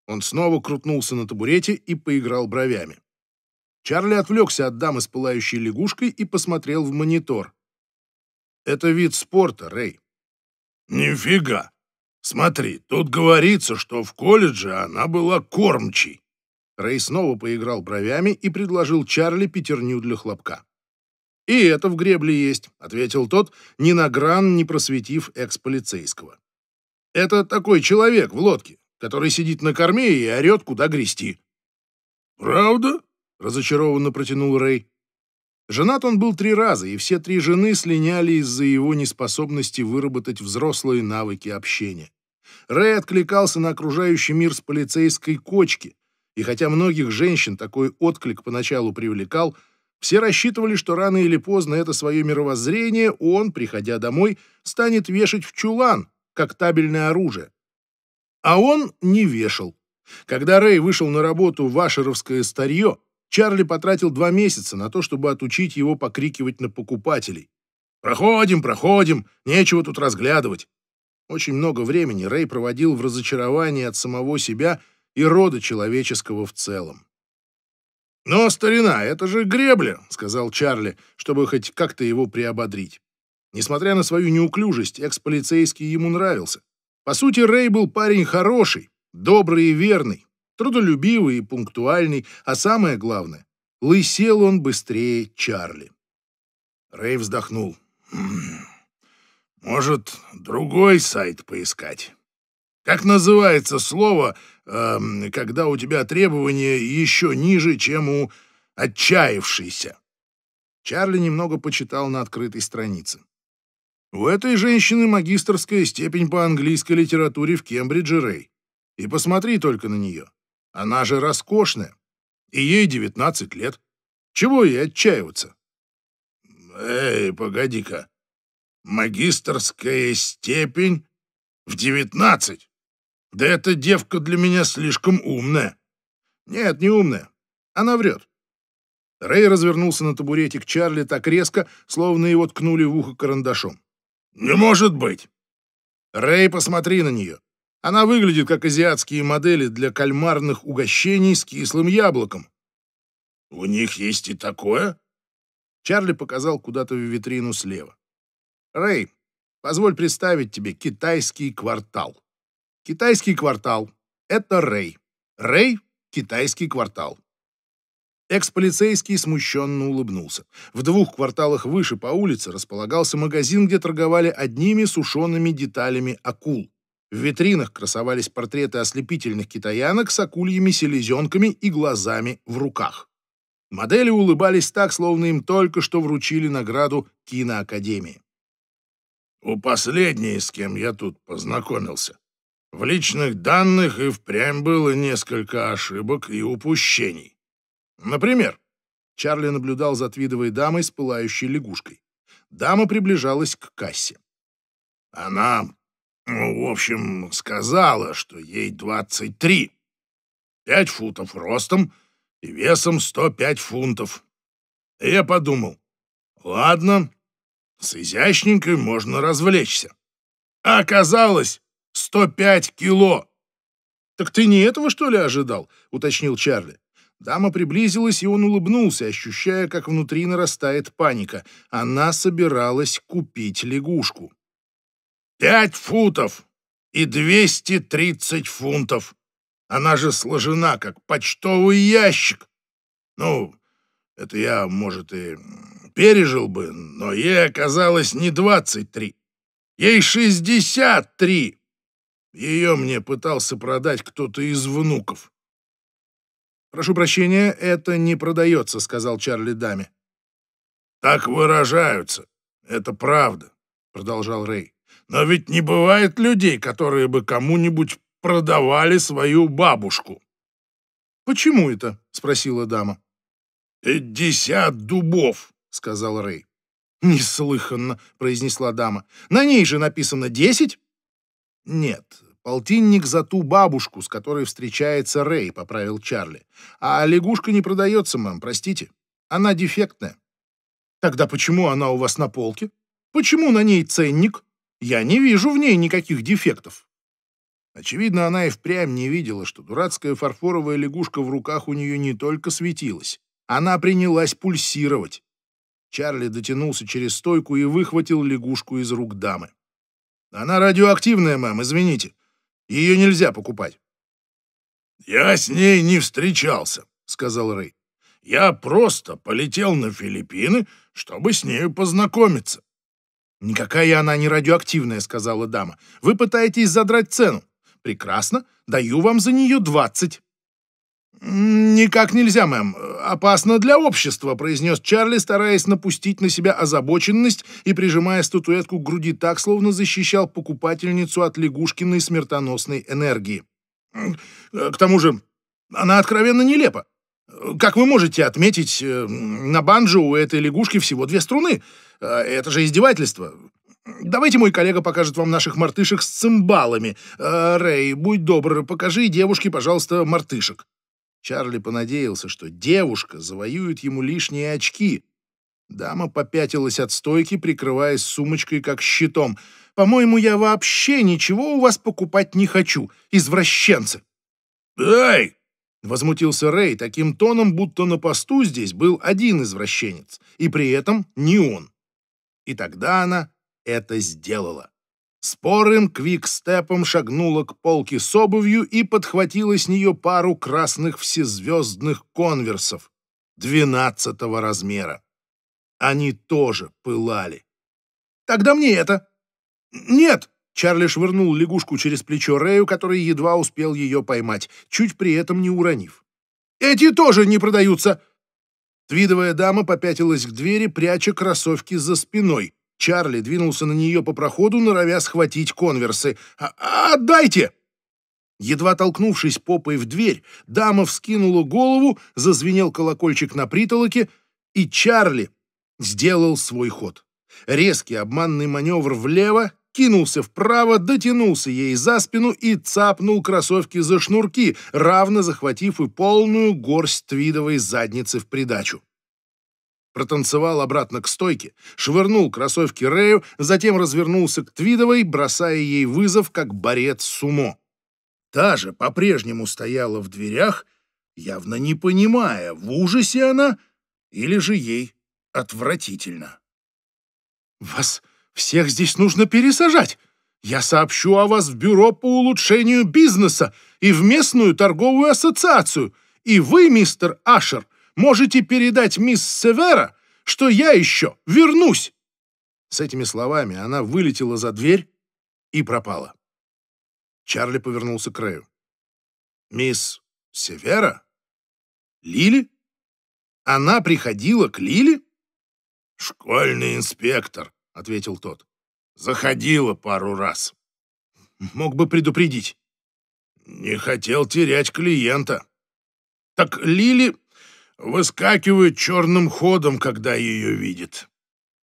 A: Он снова крутнулся на табурете и поиграл бровями. Чарли отвлекся от дамы с пылающей лягушкой и посмотрел в монитор. «Это вид спорта, Рэй». «Нифига! Смотри, тут говорится, что в колледже она была кормчей». Рэй снова поиграл бровями и предложил Чарли пятерню для хлопка. «И это в гребле есть», — ответил тот, ни на гран не просветив экс-полицейского. «Это такой человек в лодке, который сидит на корме и орет, куда грести. «Правда?» — разочарованно протянул Рэй. Женат он был три раза, и все три жены слиняли из-за его неспособности выработать взрослые навыки общения. Рэй откликался на окружающий мир с полицейской кочки, и хотя многих женщин такой отклик поначалу привлекал, все рассчитывали, что рано или поздно это свое мировоззрение он, приходя домой, станет вешать в чулан, как табельное оружие. А он не вешал. Когда Рэй вышел на работу в Ашеровское старье, Чарли потратил два месяца на то, чтобы отучить его покрикивать на покупателей. «Проходим, проходим, нечего тут разглядывать». Очень много времени Рэй проводил в разочаровании от самого себя и рода человеческого в целом. «Но, старина, это же гребля», — сказал Чарли, чтобы хоть как-то его приободрить. Несмотря на свою неуклюжесть, экс-полицейский ему нравился. По сути, Рэй был парень хороший, добрый и верный, трудолюбивый и пунктуальный, а самое главное, лысел он быстрее Чарли. Рэй вздохнул. «Хм, «Может, другой сайт поискать? Как называется слово, э, когда у тебя требования еще ниже, чем у отчаявшейся?» Чарли немного почитал на открытой странице. У этой женщины магистерская степень по английской литературе в Кембридже, Рэй. И посмотри только на нее. Она же роскошная. И ей девятнадцать лет. Чего ей отчаиваться? Эй, погоди-ка. магистерская степень в девятнадцать? Да эта девка для меня слишком умная. Нет, не умная. Она врет. Рэй развернулся на табурете к Чарли так резко, словно его ткнули в ухо карандашом. «Не может быть!» «Рэй, посмотри на нее. Она выглядит как азиатские модели для кальмарных угощений с кислым яблоком». «У них есть и такое?» Чарли показал куда-то в витрину слева. «Рэй, позволь представить тебе китайский квартал». Китайский квартал — это Рэй. Рэй — китайский квартал. Экс-полицейский смущенно улыбнулся. В двух кварталах выше по улице располагался магазин, где торговали одними сушеными деталями акул. В витринах красовались портреты ослепительных китаянок с акульями селезенками и глазами в руках. Модели улыбались так, словно им только что вручили награду киноакадемии. «У последней, с кем я тут познакомился, в личных данных и впрямь было несколько ошибок и упущений. Например, Чарли наблюдал за твидовой дамой с пылающей лягушкой. Дама приближалась к кассе. Она, ну, в общем, сказала, что ей 23. 5 футов ростом и весом 105 фунтов. И я подумал, ладно, с изящненькой можно развлечься. А оказалось, 105 кило. «Так ты не этого, что ли, ожидал?» — уточнил Чарли. Дама приблизилась, и он улыбнулся, ощущая, как внутри нарастает паника. Она собиралась купить лягушку. «Пять футов и двести тридцать фунтов! Она же сложена, как почтовый ящик! Ну, это я, может, и пережил бы, но ей оказалось не двадцать три. Ей шестьдесят три! Ее мне пытался продать кто-то из внуков». «Прошу прощения, это не продается», — сказал Чарли даме. «Так выражаются. Это правда», — продолжал Рэй. «Но ведь не бывает людей, которые бы кому-нибудь продавали свою бабушку». «Почему это?» — спросила дама. «Пятьдесят дубов», — сказал Рэй. «Неслыханно», — произнесла дама. «На ней же написано десять». «Нет, Полтинник за ту бабушку, с которой встречается Рэй, поправил Чарли. А лягушка не продается, мэм, простите. Она дефектная. Тогда почему она у вас на полке? Почему на ней ценник? Я не вижу в ней никаких дефектов. Очевидно, она и впрямь не видела, что дурацкая фарфоровая лягушка в руках у нее не только светилась, она принялась пульсировать. Чарли дотянулся через стойку и выхватил лягушку из рук дамы. «Она радиоактивная, мэм, извините. Ее нельзя покупать. «Я с ней не встречался», — сказал Рэй. «Я просто полетел на Филиппины, чтобы с нею познакомиться». «Никакая она не радиоактивная», — сказала дама. «Вы пытаетесь задрать цену. Прекрасно, даю вам за нее двадцать». «Никак нельзя, мэм. Опасно для общества», — произнес Чарли, стараясь напустить на себя озабоченность и прижимая статуэтку к груди так, словно защищал покупательницу от лягушкиной смертоносной энергии. Э, «К тому же она откровенно нелепа. Как вы можете отметить, э, на банджо у этой лягушки всего две струны. Э, это же издевательство. Давайте мой коллега покажет вам наших мартышек с цимбалами. Рэй, будь добр, покажи девушке, пожалуйста, мартышек. Чарли понадеялся, что девушка завоюет ему лишние очки. Дама попятилась от стойки, прикрываясь сумочкой как щитом. «По-моему, я вообще ничего у вас покупать не хочу, извращенцы!» «Эй!» — возмутился Рэй таким тоном, будто на посту здесь был один извращенец, и при этом не он. И тогда она это сделала. Спорым квикстепом шагнула к полке с обувью и подхватила с нее пару красных всезвездных конверсов двенадцатого размера. Они тоже пылали. «Тогда мне это!» «Нет!» — Чарли швырнул лягушку через плечо Рэю, который едва успел ее поймать, чуть при этом не уронив. «Эти тоже не продаются!» Твидовая дама попятилась к двери, пряча кроссовки за спиной — Чарли двинулся на нее по проходу, норовя схватить конверсы. «А, а, «Отдайте!» Едва толкнувшись попой в дверь, дама вскинула голову, зазвенел колокольчик на притолоке, и Чарли сделал свой ход. Резкий обманный маневр влево, кинулся вправо, дотянулся ей за спину и цапнул кроссовки за шнурки, равно захватив и полную горсть твидовой задницы в придачу протанцевал обратно к стойке, швырнул кроссовки Рэю, затем развернулся к Твидовой, бросая ей вызов, как борец сумо. Та же по-прежнему стояла в дверях, явно не понимая, в ужасе она или же ей отвратительно. «Вас всех здесь нужно пересажать!» Я сообщу о вас в бюро по улучшению бизнеса и в местную торговую ассоциацию. И вы, мистер Ашер, можете передать мисс Севера, что я еще вернусь!» С этими словами она вылетела за дверь и пропала. Чарли повернулся к Рэю. «Мисс Севера? Лили? Она приходила к Лили?» «Школьный инспектор», — ответил тот. «Заходила пару раз». «Мог бы предупредить». «Не хотел терять клиента». «Так Лили выскакивает черным ходом, когда ее видит.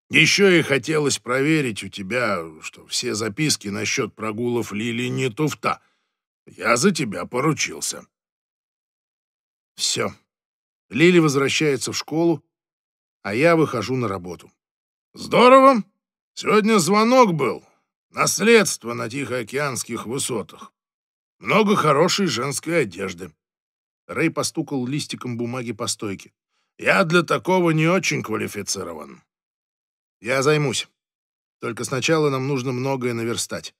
A: Еще и хотелось проверить у тебя, что все записки насчет прогулов Лили не туфта. Я за тебя поручился. Все. Лили возвращается в школу, а я выхожу на работу. Здорово. Сегодня звонок был. Наследство на Тихоокеанских высотах. Много хорошей женской одежды. Рэй постукал листиком бумаги по стойке. «Я для такого не очень квалифицирован». «Я займусь. Только сначала нам нужно многое наверстать.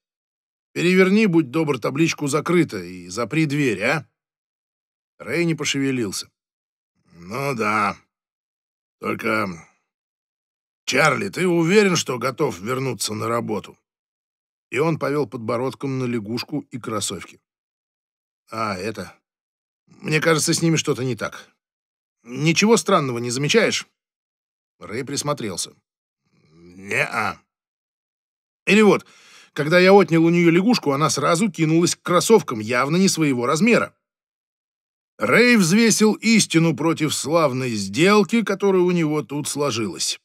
A: Переверни, будь добр, табличку «Закрыто» и запри дверь, а?» Рэй не пошевелился. «Ну да. Только... Чарли, ты уверен, что готов вернуться на работу?» И он повел подбородком на лягушку и кроссовки. «А, это... Мне кажется, с ними что-то не так. Ничего странного не замечаешь?» Рэй присмотрелся. «Не-а». «Или вот, когда я отнял у нее лягушку, она сразу кинулась к кроссовкам, явно не своего размера». Рэй взвесил истину против славной сделки, которая у него тут сложилась.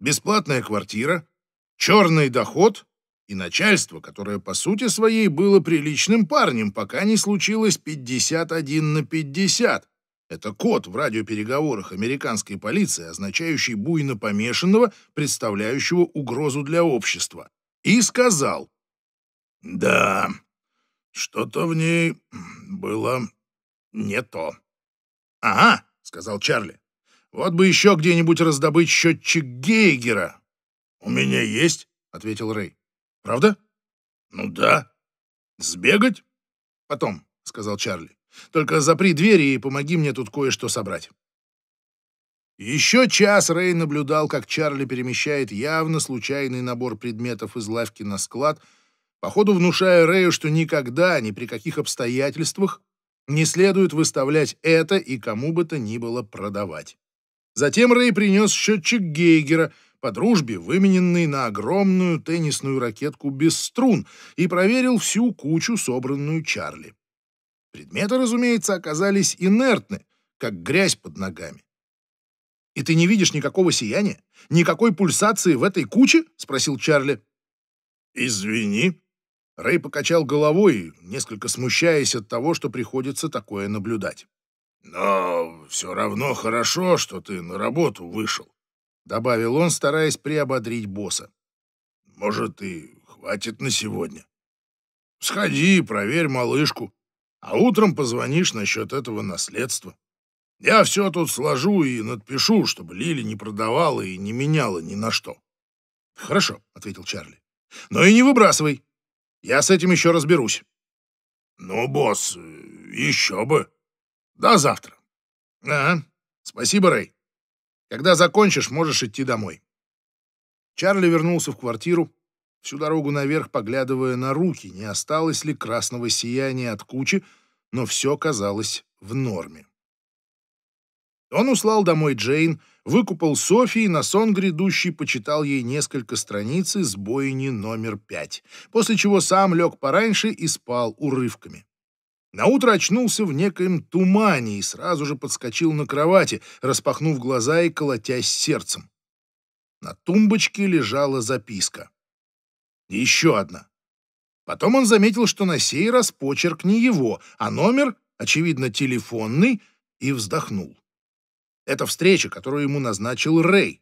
A: Бесплатная квартира, черный доход и начальство, которое по сути своей было приличным парнем, пока не случилось 51 на 50. Это код в радиопереговорах американской полиции, означающий буйно помешанного, представляющего угрозу для общества. И сказал, «Да, что-то в ней было не то». «Ага», — сказал Чарли, — «вот бы еще где-нибудь раздобыть счетчик Гейгера». «У меня есть», — ответил Рэй. Правда? Ну да. Сбегать? Потом, сказал Чарли. Только запри двери и помоги мне тут кое-что собрать. Еще час Рэй наблюдал, как Чарли перемещает явно случайный набор предметов из лавки на склад, походу внушая Рэю, что никогда, ни при каких обстоятельствах не следует выставлять это и кому бы то ни было продавать. Затем Рэй принес счетчик Гейгера — по дружбе вымененный на огромную теннисную ракетку без струн, и проверил всю кучу, собранную Чарли. Предметы, разумеется, оказались инертны, как грязь под ногами. «И ты не видишь никакого сияния? Никакой пульсации в этой куче?» — спросил Чарли. «Извини». Рэй покачал головой, несколько смущаясь от того, что приходится такое наблюдать. «Но все равно хорошо, что ты на работу вышел. — добавил он, стараясь приободрить босса. «Может, и хватит на сегодня. Сходи и проверь малышку, а утром позвонишь насчет этого наследства. Я все тут сложу и надпишу, чтобы Лили не продавала и не меняла ни на что». «Хорошо», — ответил Чарли. «Но и не выбрасывай. Я с этим еще разберусь». «Ну, босс, э, еще бы. До завтра». «Ага. Спасибо, Рэй». Когда закончишь, можешь идти домой. Чарли вернулся в квартиру, всю дорогу наверх поглядывая на руки, не осталось ли красного сияния от кучи, но все казалось в норме. Он услал домой Джейн, выкупал Софи и на сон грядущий почитал ей несколько страниц из бойни номер пять, после чего сам лег пораньше и спал урывками. Наутро очнулся в некоем тумане и сразу же подскочил на кровати, распахнув глаза и колотясь сердцем. На тумбочке лежала записка. И еще одна. Потом он заметил, что на сей раз почерк не его, а номер, очевидно, телефонный, и вздохнул. Это встреча, которую ему назначил Рэй.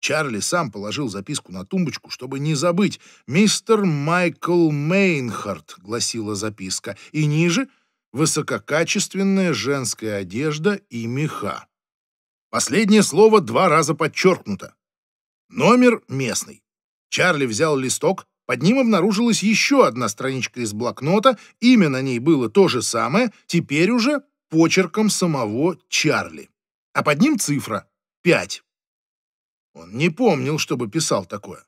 A: Чарли сам положил записку на тумбочку, чтобы не забыть. «Мистер Майкл Мейнхарт», — гласила записка, и ниже — высококачественная женская одежда и меха. Последнее слово два раза подчеркнуто. Номер местный. Чарли взял листок, под ним обнаружилась еще одна страничка из блокнота, имя на ней было то же самое, теперь уже почерком самого Чарли. А под ним цифра — 5. Он не помнил, чтобы писал такое.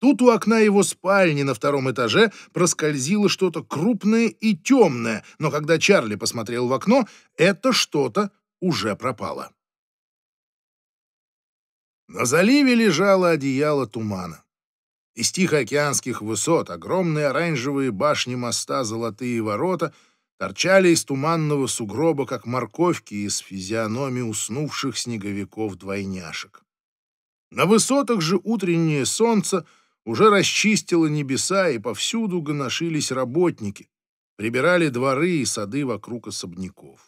A: Тут у окна его спальни на втором этаже проскользило что-то крупное и темное, но когда Чарли посмотрел в окно, это что-то уже пропало. На заливе лежало одеяло тумана. Из тихоокеанских высот огромные оранжевые башни моста «Золотые ворота» торчали из туманного сугроба, как морковки из физиономии уснувших снеговиков-двойняшек. На высотах же утреннее солнце — уже расчистило небеса, и повсюду гоношились работники, прибирали дворы и сады вокруг особняков.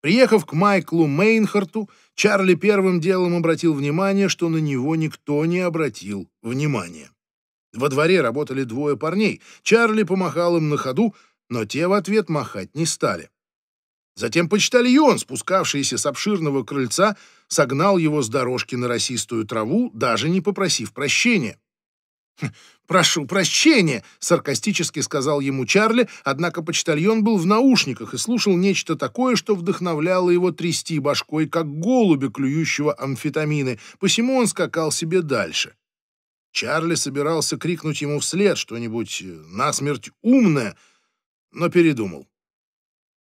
A: Приехав к Майклу Мейнхарту, Чарли первым делом обратил внимание, что на него никто не обратил внимания. Во дворе работали двое парней. Чарли помахал им на ходу, но те в ответ махать не стали. Затем почтальон, спускавшийся с обширного крыльца, согнал его с дорожки на росистую траву, даже не попросив прощения. «Прошу прощения», — саркастически сказал ему Чарли, однако почтальон был в наушниках и слушал нечто такое, что вдохновляло его трясти башкой, как голубя, клюющего амфетамины, посему он скакал себе дальше. Чарли собирался крикнуть ему вслед что-нибудь э, насмерть умное, но передумал.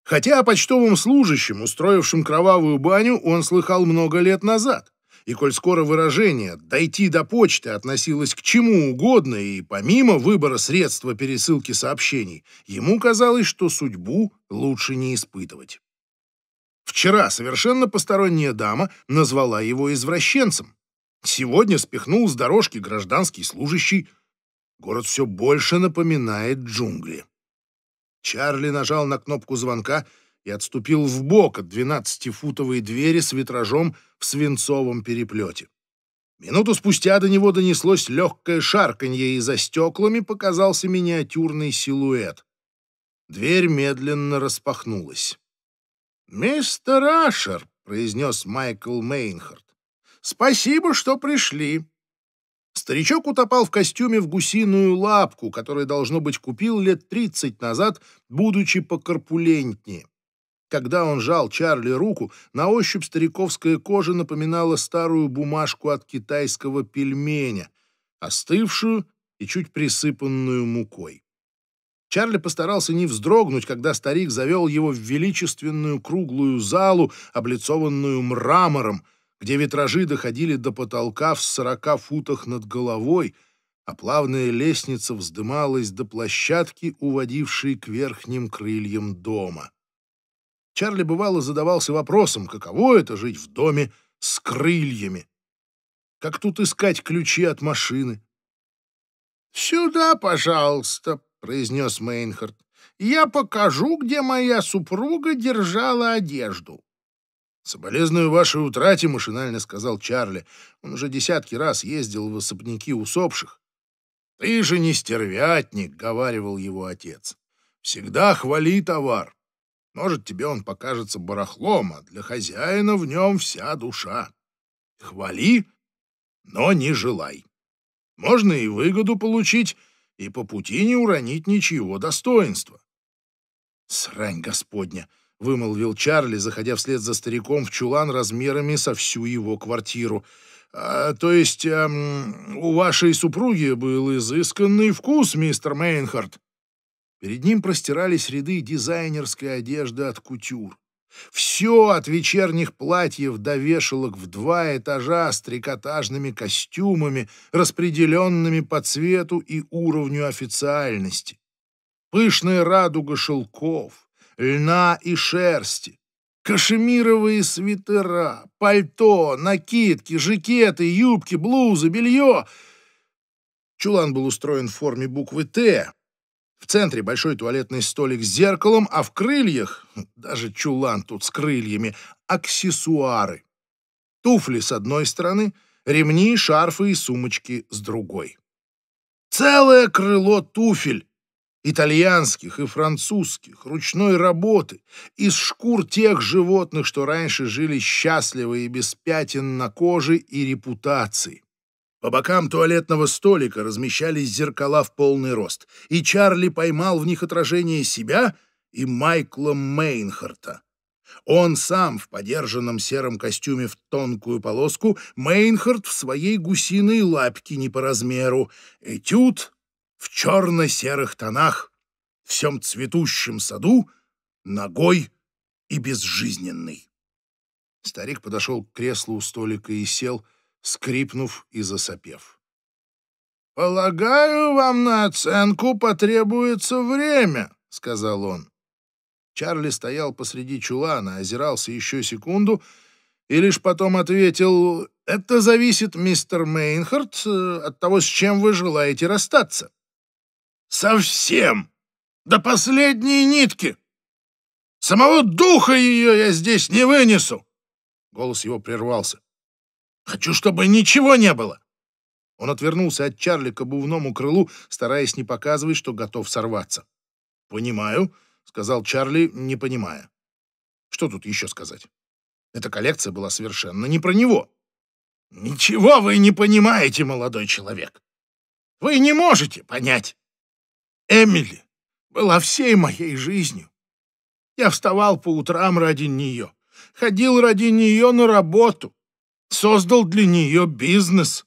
A: Хотя о почтовом служащем, устроившем кровавую баню, он слыхал много лет назад и коль скоро выражение «дойти до почты» относилось к чему угодно и помимо выбора средства пересылки сообщений, ему казалось, что судьбу лучше не испытывать. Вчера совершенно посторонняя дама назвала его извращенцем. Сегодня спихнул с дорожки гражданский служащий. Город все больше напоминает джунгли. Чарли нажал на кнопку звонка и отступил в бок от двенадцатифутовой двери с витражом в свинцовом переплете. Минуту спустя до него донеслось легкое шарканье, и за стеклами показался миниатюрный силуэт. Дверь медленно распахнулась. «Мистер Ашер», — произнес Майкл Мейнхард, — «спасибо, что пришли». Старичок утопал в костюме в гусиную лапку, который, должно быть, купил лет тридцать назад, будучи покорпулентнее. Когда он жал Чарли руку, на ощупь стариковская кожа напоминала старую бумажку от китайского пельменя, остывшую и чуть присыпанную мукой. Чарли постарался не вздрогнуть, когда старик завел его в величественную круглую залу, облицованную мрамором, где витражи доходили до потолка в сорока футах над головой, а плавная лестница вздымалась до площадки, уводившей к верхним крыльям дома. Чарли бывало задавался вопросом, каково это жить в доме с крыльями. Как тут искать ключи от машины? «Сюда, пожалуйста», — произнес Мейнхард. «Я покажу, где моя супруга держала одежду». «Соболезную вашей утрате», — машинально сказал Чарли. Он уже десятки раз ездил в особняки усопших. «Ты же не стервятник», — говаривал его отец. «Всегда хвали товар. Может, тебе он покажется барахлом, а для хозяина в нем вся душа. Хвали, но не желай. Можно и выгоду получить, и по пути не уронить ничего достоинства. «Срань господня!» — вымолвил Чарли, заходя вслед за стариком в чулан размерами со всю его квартиру. А, «То есть эм, у вашей супруги был изысканный вкус, мистер Мейнхард?» Перед ним простирались ряды дизайнерской одежды от кутюр. Все от вечерних платьев до вешалок в два этажа с трикотажными костюмами, распределенными по цвету и уровню официальности. Пышная радуга шелков, льна и шерсти, кашемировые свитера, пальто, накидки, жакеты, юбки, блузы, белье. Чулан был устроен в форме буквы «Т», в центре большой туалетный столик с зеркалом, а в крыльях, даже чулан тут с крыльями, аксессуары. Туфли с одной стороны, ремни, шарфы и сумочки с другой. Целое крыло туфель, итальянских и французских, ручной работы, из шкур тех животных, что раньше жили счастливы и без пятен на коже и репутации. По бокам туалетного столика размещались зеркала в полный рост, и Чарли поймал в них отражение себя и Майкла Мейнхарта. Он сам в подержанном сером костюме в тонкую полоску, Мейнхарт в своей гусиной лапке не по размеру, этюд в черно-серых тонах, в всем цветущем саду, ногой и безжизненный. Старик подошел к креслу у столика и сел, — скрипнув и засопев. «Полагаю, вам на оценку потребуется время», — сказал он. Чарли стоял посреди чулана, озирался еще секунду и лишь потом ответил, «Это зависит, мистер Мейнхард, э, от того, с чем вы желаете расстаться». «Совсем! До последней нитки! Самого духа ее я здесь не вынесу!» Голос его прервался. Хочу, чтобы ничего не было!» Он отвернулся от Чарли к обувному крылу, стараясь не показывать, что готов сорваться. «Понимаю», — сказал Чарли, не понимая. «Что тут еще сказать? Эта коллекция была совершенно не про него». «Ничего вы не понимаете, молодой человек. Вы не можете понять. Эмили была всей моей жизнью. Я вставал по утрам ради нее, ходил ради нее на работу, создал для нее бизнес.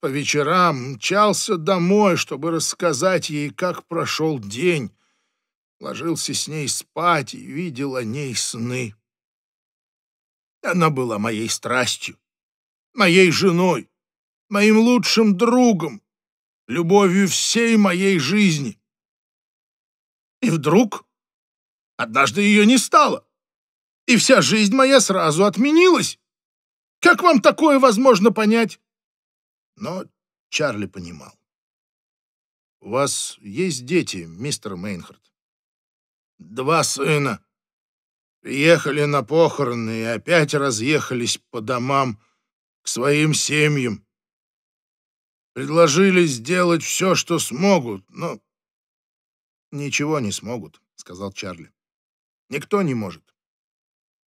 A: По вечерам мчался домой, чтобы рассказать ей, как прошел день. Ложился с ней спать и видел о ней сны. Она была моей страстью, моей женой, моим лучшим другом, любовью всей моей жизни. И вдруг однажды ее не стало, и вся жизнь моя сразу отменилась. Как вам такое возможно понять? Но Чарли понимал. У вас есть дети, мистер Мейнхард? Два сына. Приехали на похороны и опять разъехались по домам к своим семьям. Предложили сделать все, что смогут, но... «Ничего не смогут», — сказал Чарли. «Никто не может.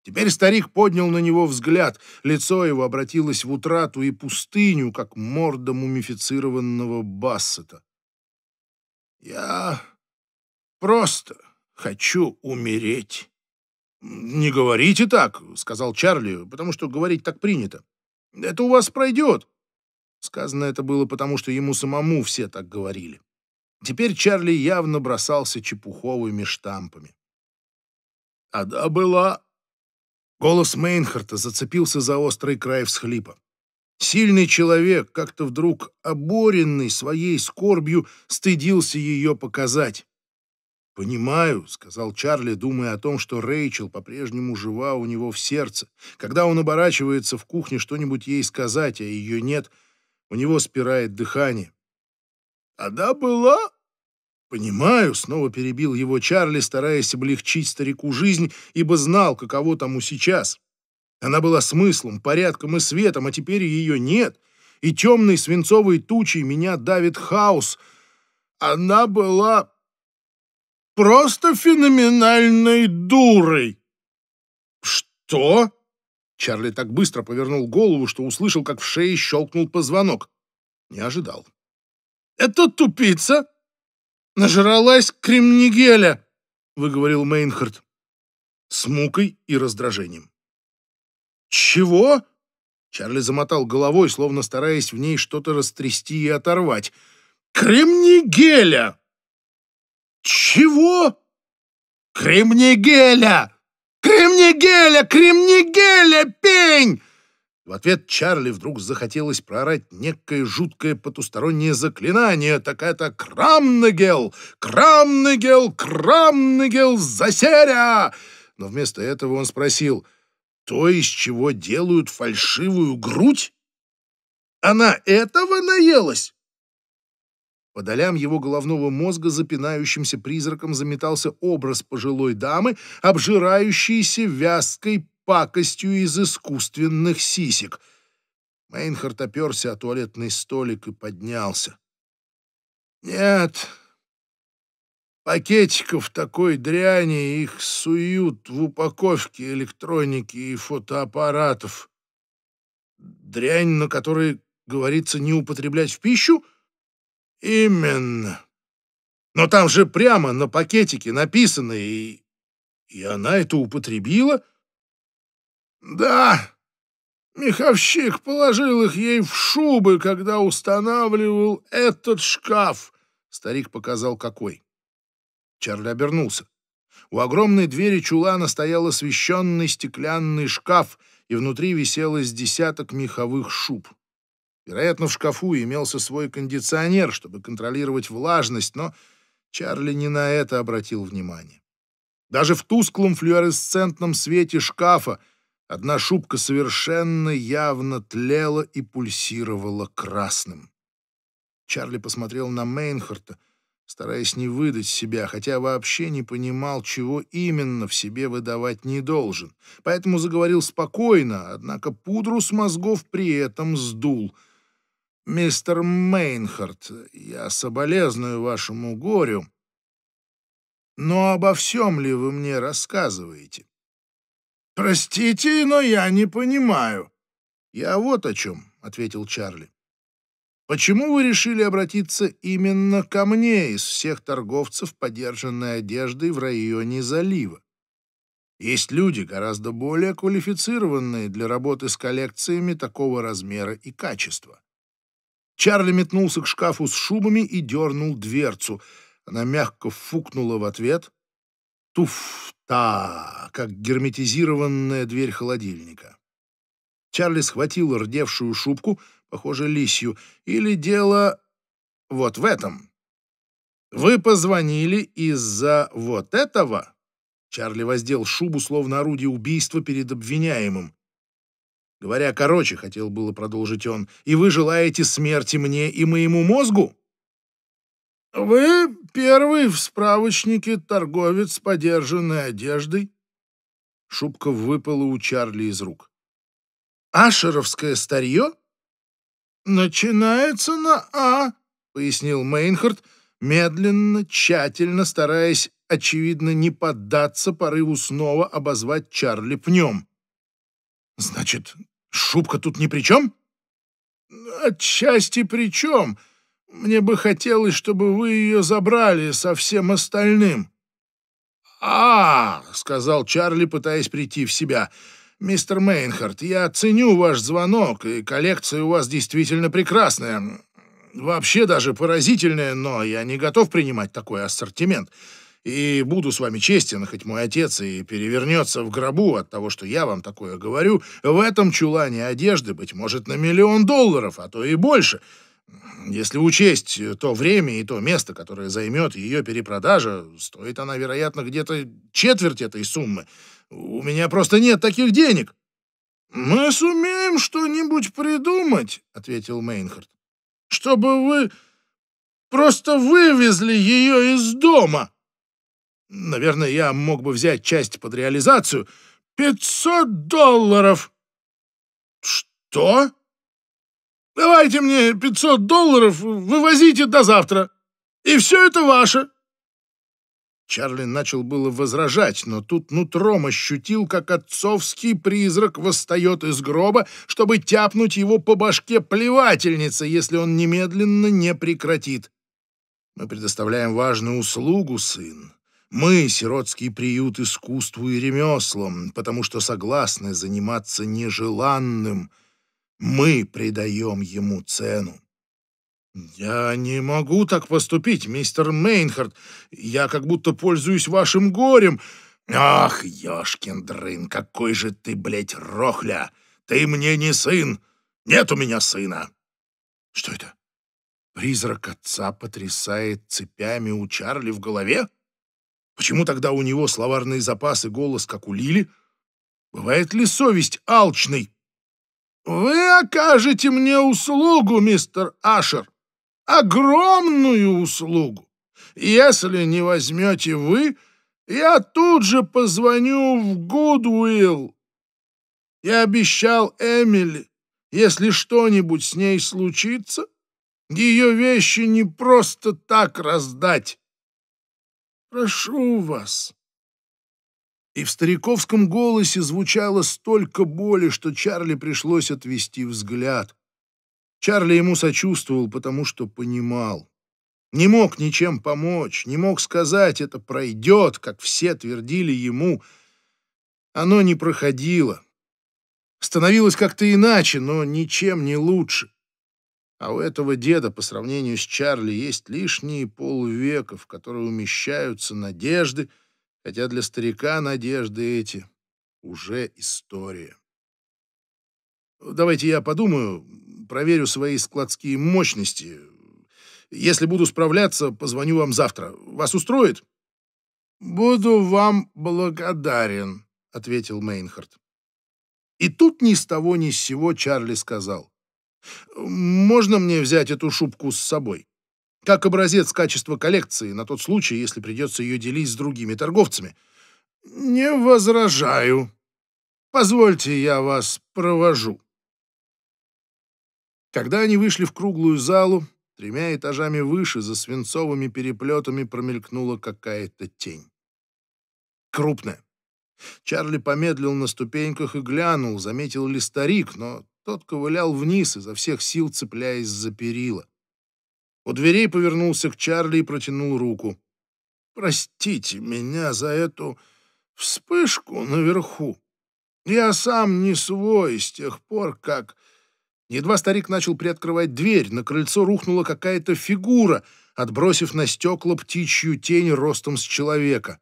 A: Теперь старик поднял на него взгляд. Лицо его обратилось в утрату и пустыню, как морда мумифицированного Бассета. «Я просто хочу умереть». «Не говорите так», — сказал Чарли, «потому что говорить так принято. Это у вас пройдет». Сказано это было потому, что ему самому все так говорили. Теперь Чарли явно бросался чепуховыми штампами. Ада была Голос Мейнхарта зацепился за острый край всхлипа. Сильный человек, как-то вдруг оборенный своей скорбью, стыдился ее показать. «Понимаю», — сказал Чарли, думая о том, что Рэйчел по-прежнему жива у него в сердце. Когда он оборачивается в кухне что-нибудь ей сказать, а ее нет, у него спирает дыхание. «Она была «Понимаю», — снова перебил его Чарли, стараясь облегчить старику жизнь, ибо знал, каково тому сейчас. Она была смыслом, порядком и светом, а теперь ее нет, и темной свинцовой тучей меня давит хаос. Она была просто феноменальной дурой. «Что?» Чарли так быстро повернул голову, что услышал, как в шее щелкнул позвонок. Не ожидал. «Это тупица!» нажралась кремнигеля», — выговорил Мейнхард с мукой и раздражением. «Чего?» — Чарли замотал головой, словно стараясь в ней что-то растрясти и оторвать. «Кремнигеля!» «Чего?» «Кремнигеля! Кремнигеля! Кремнигеля! Пень!» В ответ Чарли вдруг захотелось проорать некое жуткое потустороннее заклинание, так это «Крамнегел! Крамнегел! Крамнегел! Засеря!» Но вместо этого он спросил «То, из чего делают фальшивую грудь? Она этого наелась?» По долям его головного мозга запинающимся призраком заметался образ пожилой дамы, обжирающейся вязкой пакостью из искусственных сисек. Мейнхард оперся о туалетный столик и поднялся. «Нет, пакетиков такой дряни их суют в упаковке электроники и фотоаппаратов. Дрянь, на которой говорится не употреблять в пищу? Именно. Но там же прямо на пакетике написано, и... и она это употребила?» Да, меховщик положил их ей в шубы, когда устанавливал этот шкаф. Старик показал, какой. Чарли обернулся. У огромной двери чулана стоял освещенный стеклянный шкаф, и внутри висело с десяток меховых шуб. Вероятно, в шкафу имелся свой кондиционер, чтобы контролировать влажность, но Чарли не на это обратил внимание. Даже в тусклом флюоресцентном свете шкафа Одна шубка совершенно явно тлела и пульсировала красным. Чарли посмотрел на Мейнхарта, стараясь не выдать себя, хотя вообще не понимал, чего именно в себе выдавать не должен. Поэтому заговорил спокойно, однако пудру с мозгов при этом сдул. «Мистер Мейнхарт, я соболезную вашему горю, но обо всем ли вы мне рассказываете?» «Простите, но я не понимаю». «Я вот о чем», — ответил Чарли. «Почему вы решили обратиться именно ко мне из всех торговцев подержанной одеждой в районе залива? Есть люди, гораздо более квалифицированные для работы с коллекциями такого размера и качества». Чарли метнулся к шкафу с шубами и дернул дверцу. Она мягко фукнула в ответ, туфта, как герметизированная дверь холодильника. Чарли схватил рдевшую шубку, похоже, лисью, или дело вот в этом. «Вы позвонили из-за вот этого?» Чарли воздел шубу, словно орудие убийства перед обвиняемым. Говоря короче, хотел было продолжить он, «И вы желаете смерти мне и моему мозгу?» Вы первый в справочнике торговец подержанной одеждой. Шубка выпала у Чарли из рук. Ашеровское старье? Начинается на А, пояснил Мейнхард, медленно, тщательно стараясь, очевидно, не поддаться порыву снова обозвать Чарли пнем. Значит, шубка тут ни при чем? Отчасти при чем? — мне бы хотелось, чтобы вы ее забрали со всем остальным». «А, — сказал Чарли, пытаясь прийти в себя, — мистер Мейнхарт, я оценю ваш звонок, и коллекция у вас действительно прекрасная, вообще даже поразительная, но я не готов принимать такой ассортимент, и буду с вами честен, хоть мой отец и перевернется в гробу от того, что я вам такое говорю, в этом чулане одежды, быть может, на миллион долларов, а то и больше». Если учесть э, то время и то место, которое займет ее перепродажа, стоит она, вероятно, где-то четверть этой суммы. У меня просто нет таких денег. «Мы сумеем что-нибудь придумать», — ответил Мейнхард, — «чтобы вы просто вывезли ее из дома. Наверное, я мог бы взять часть под реализацию. Пятьсот долларов!» «Что?» Давайте мне 500 долларов, вывозите до завтра. И все это ваше. Чарли начал было возражать, но тут нутром ощутил, как отцовский призрак восстает из гроба, чтобы тяпнуть его по башке плевательница, если он немедленно не прекратит. Мы предоставляем важную услугу, сын. Мы — сиротский приют искусству и ремеслам, потому что согласны заниматься нежеланным — мы придаем ему цену. «Я не могу так поступить, мистер Мейнхард. Я как будто пользуюсь вашим горем». «Ах, ёшкин дрын, какой же ты, блядь, рохля! Ты мне не сын! Нет у меня сына!» «Что это? Призрак отца потрясает цепями у Чарли в голове? Почему тогда у него словарные запасы, голос, как у Лили? Бывает ли совесть алчной?» «Вы окажете мне услугу, мистер Ашер, огромную услугу. Если не возьмете вы, я тут же позвоню в Гудвилл. Я обещал Эмили, если что-нибудь с ней случится, ее вещи не просто так раздать. Прошу вас, и в стариковском голосе звучало столько боли, что Чарли пришлось отвести взгляд. Чарли ему сочувствовал, потому что понимал. Не мог ничем помочь, не мог сказать «это пройдет», как все твердили ему. Оно не проходило. Становилось как-то иначе, но ничем не лучше. А у этого деда по сравнению с Чарли есть лишние полвека, в которые умещаются надежды, хотя для старика надежды эти уже история. Давайте я подумаю, проверю свои складские мощности. Если буду справляться, позвоню вам завтра. Вас устроит? Буду вам благодарен, ответил Мейнхард. И тут ни с того ни с сего Чарли сказал. «Можно мне взять эту шубку с собой?» как образец качества коллекции на тот случай, если придется ее делить с другими торговцами. Не возражаю. Позвольте, я вас провожу. Когда они вышли в круглую залу, тремя этажами выше за свинцовыми переплетами промелькнула какая-то тень. Крупная. Чарли помедлил на ступеньках и глянул, заметил ли старик, но тот ковылял вниз изо всех сил, цепляясь за перила. У дверей повернулся к Чарли и протянул руку. «Простите меня за эту вспышку наверху. Я сам не свой с тех пор, как...» Едва старик начал приоткрывать дверь, на крыльцо рухнула какая-то фигура, отбросив на стекла птичью тень ростом с человека.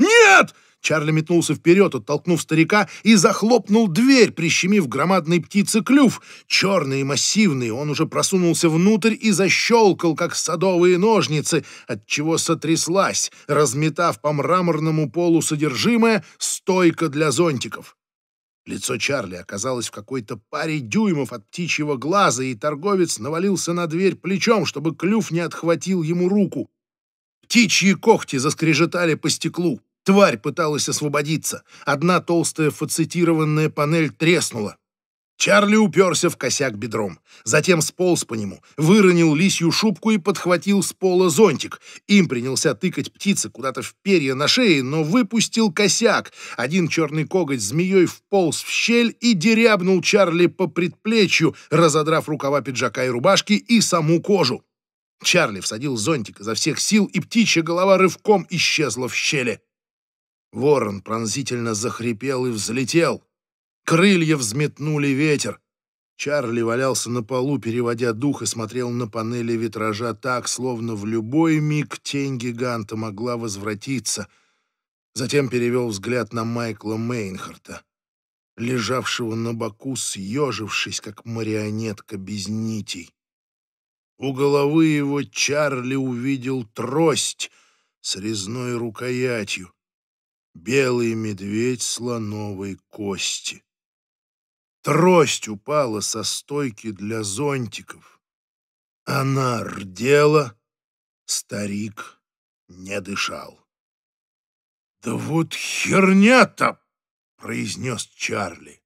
A: «Нет!» Чарли метнулся вперед, оттолкнув старика, и захлопнул дверь, прищемив громадной птице клюв. Черный и массивный, он уже просунулся внутрь и защелкал, как садовые ножницы, отчего сотряслась, разметав по мраморному полу содержимое стойка для зонтиков. Лицо Чарли оказалось в какой-то паре дюймов от птичьего глаза, и торговец навалился на дверь плечом, чтобы клюв не отхватил ему руку. Птичьи когти заскрежетали по стеклу. Тварь пыталась освободиться. Одна толстая фацетированная панель треснула. Чарли уперся в косяк бедром, затем сполз по нему, выронил лисью шубку и подхватил с пола зонтик. Им принялся тыкать птица куда-то в перья на шее, но выпустил косяк. Один черный коготь змеей вполз в щель и дерябнул Чарли по предплечью, разодрав рукава пиджака и рубашки и саму кожу. Чарли всадил зонтик изо всех сил, и птичья голова рывком исчезла в щели. Ворон пронзительно захрипел и взлетел. Крылья взметнули ветер. Чарли валялся на полу, переводя дух, и смотрел на панели витража так, словно в любой миг тень гиганта могла возвратиться. Затем перевел взгляд на Майкла Мейнхарта, лежавшего на боку, съежившись, как марионетка без нитей. У головы его Чарли увидел трость с резной рукоятью белый медведь слоновой кости. Трость упала со стойки для зонтиков. Она рдела, старик не дышал. «Да вот херня-то!» — произнес Чарли.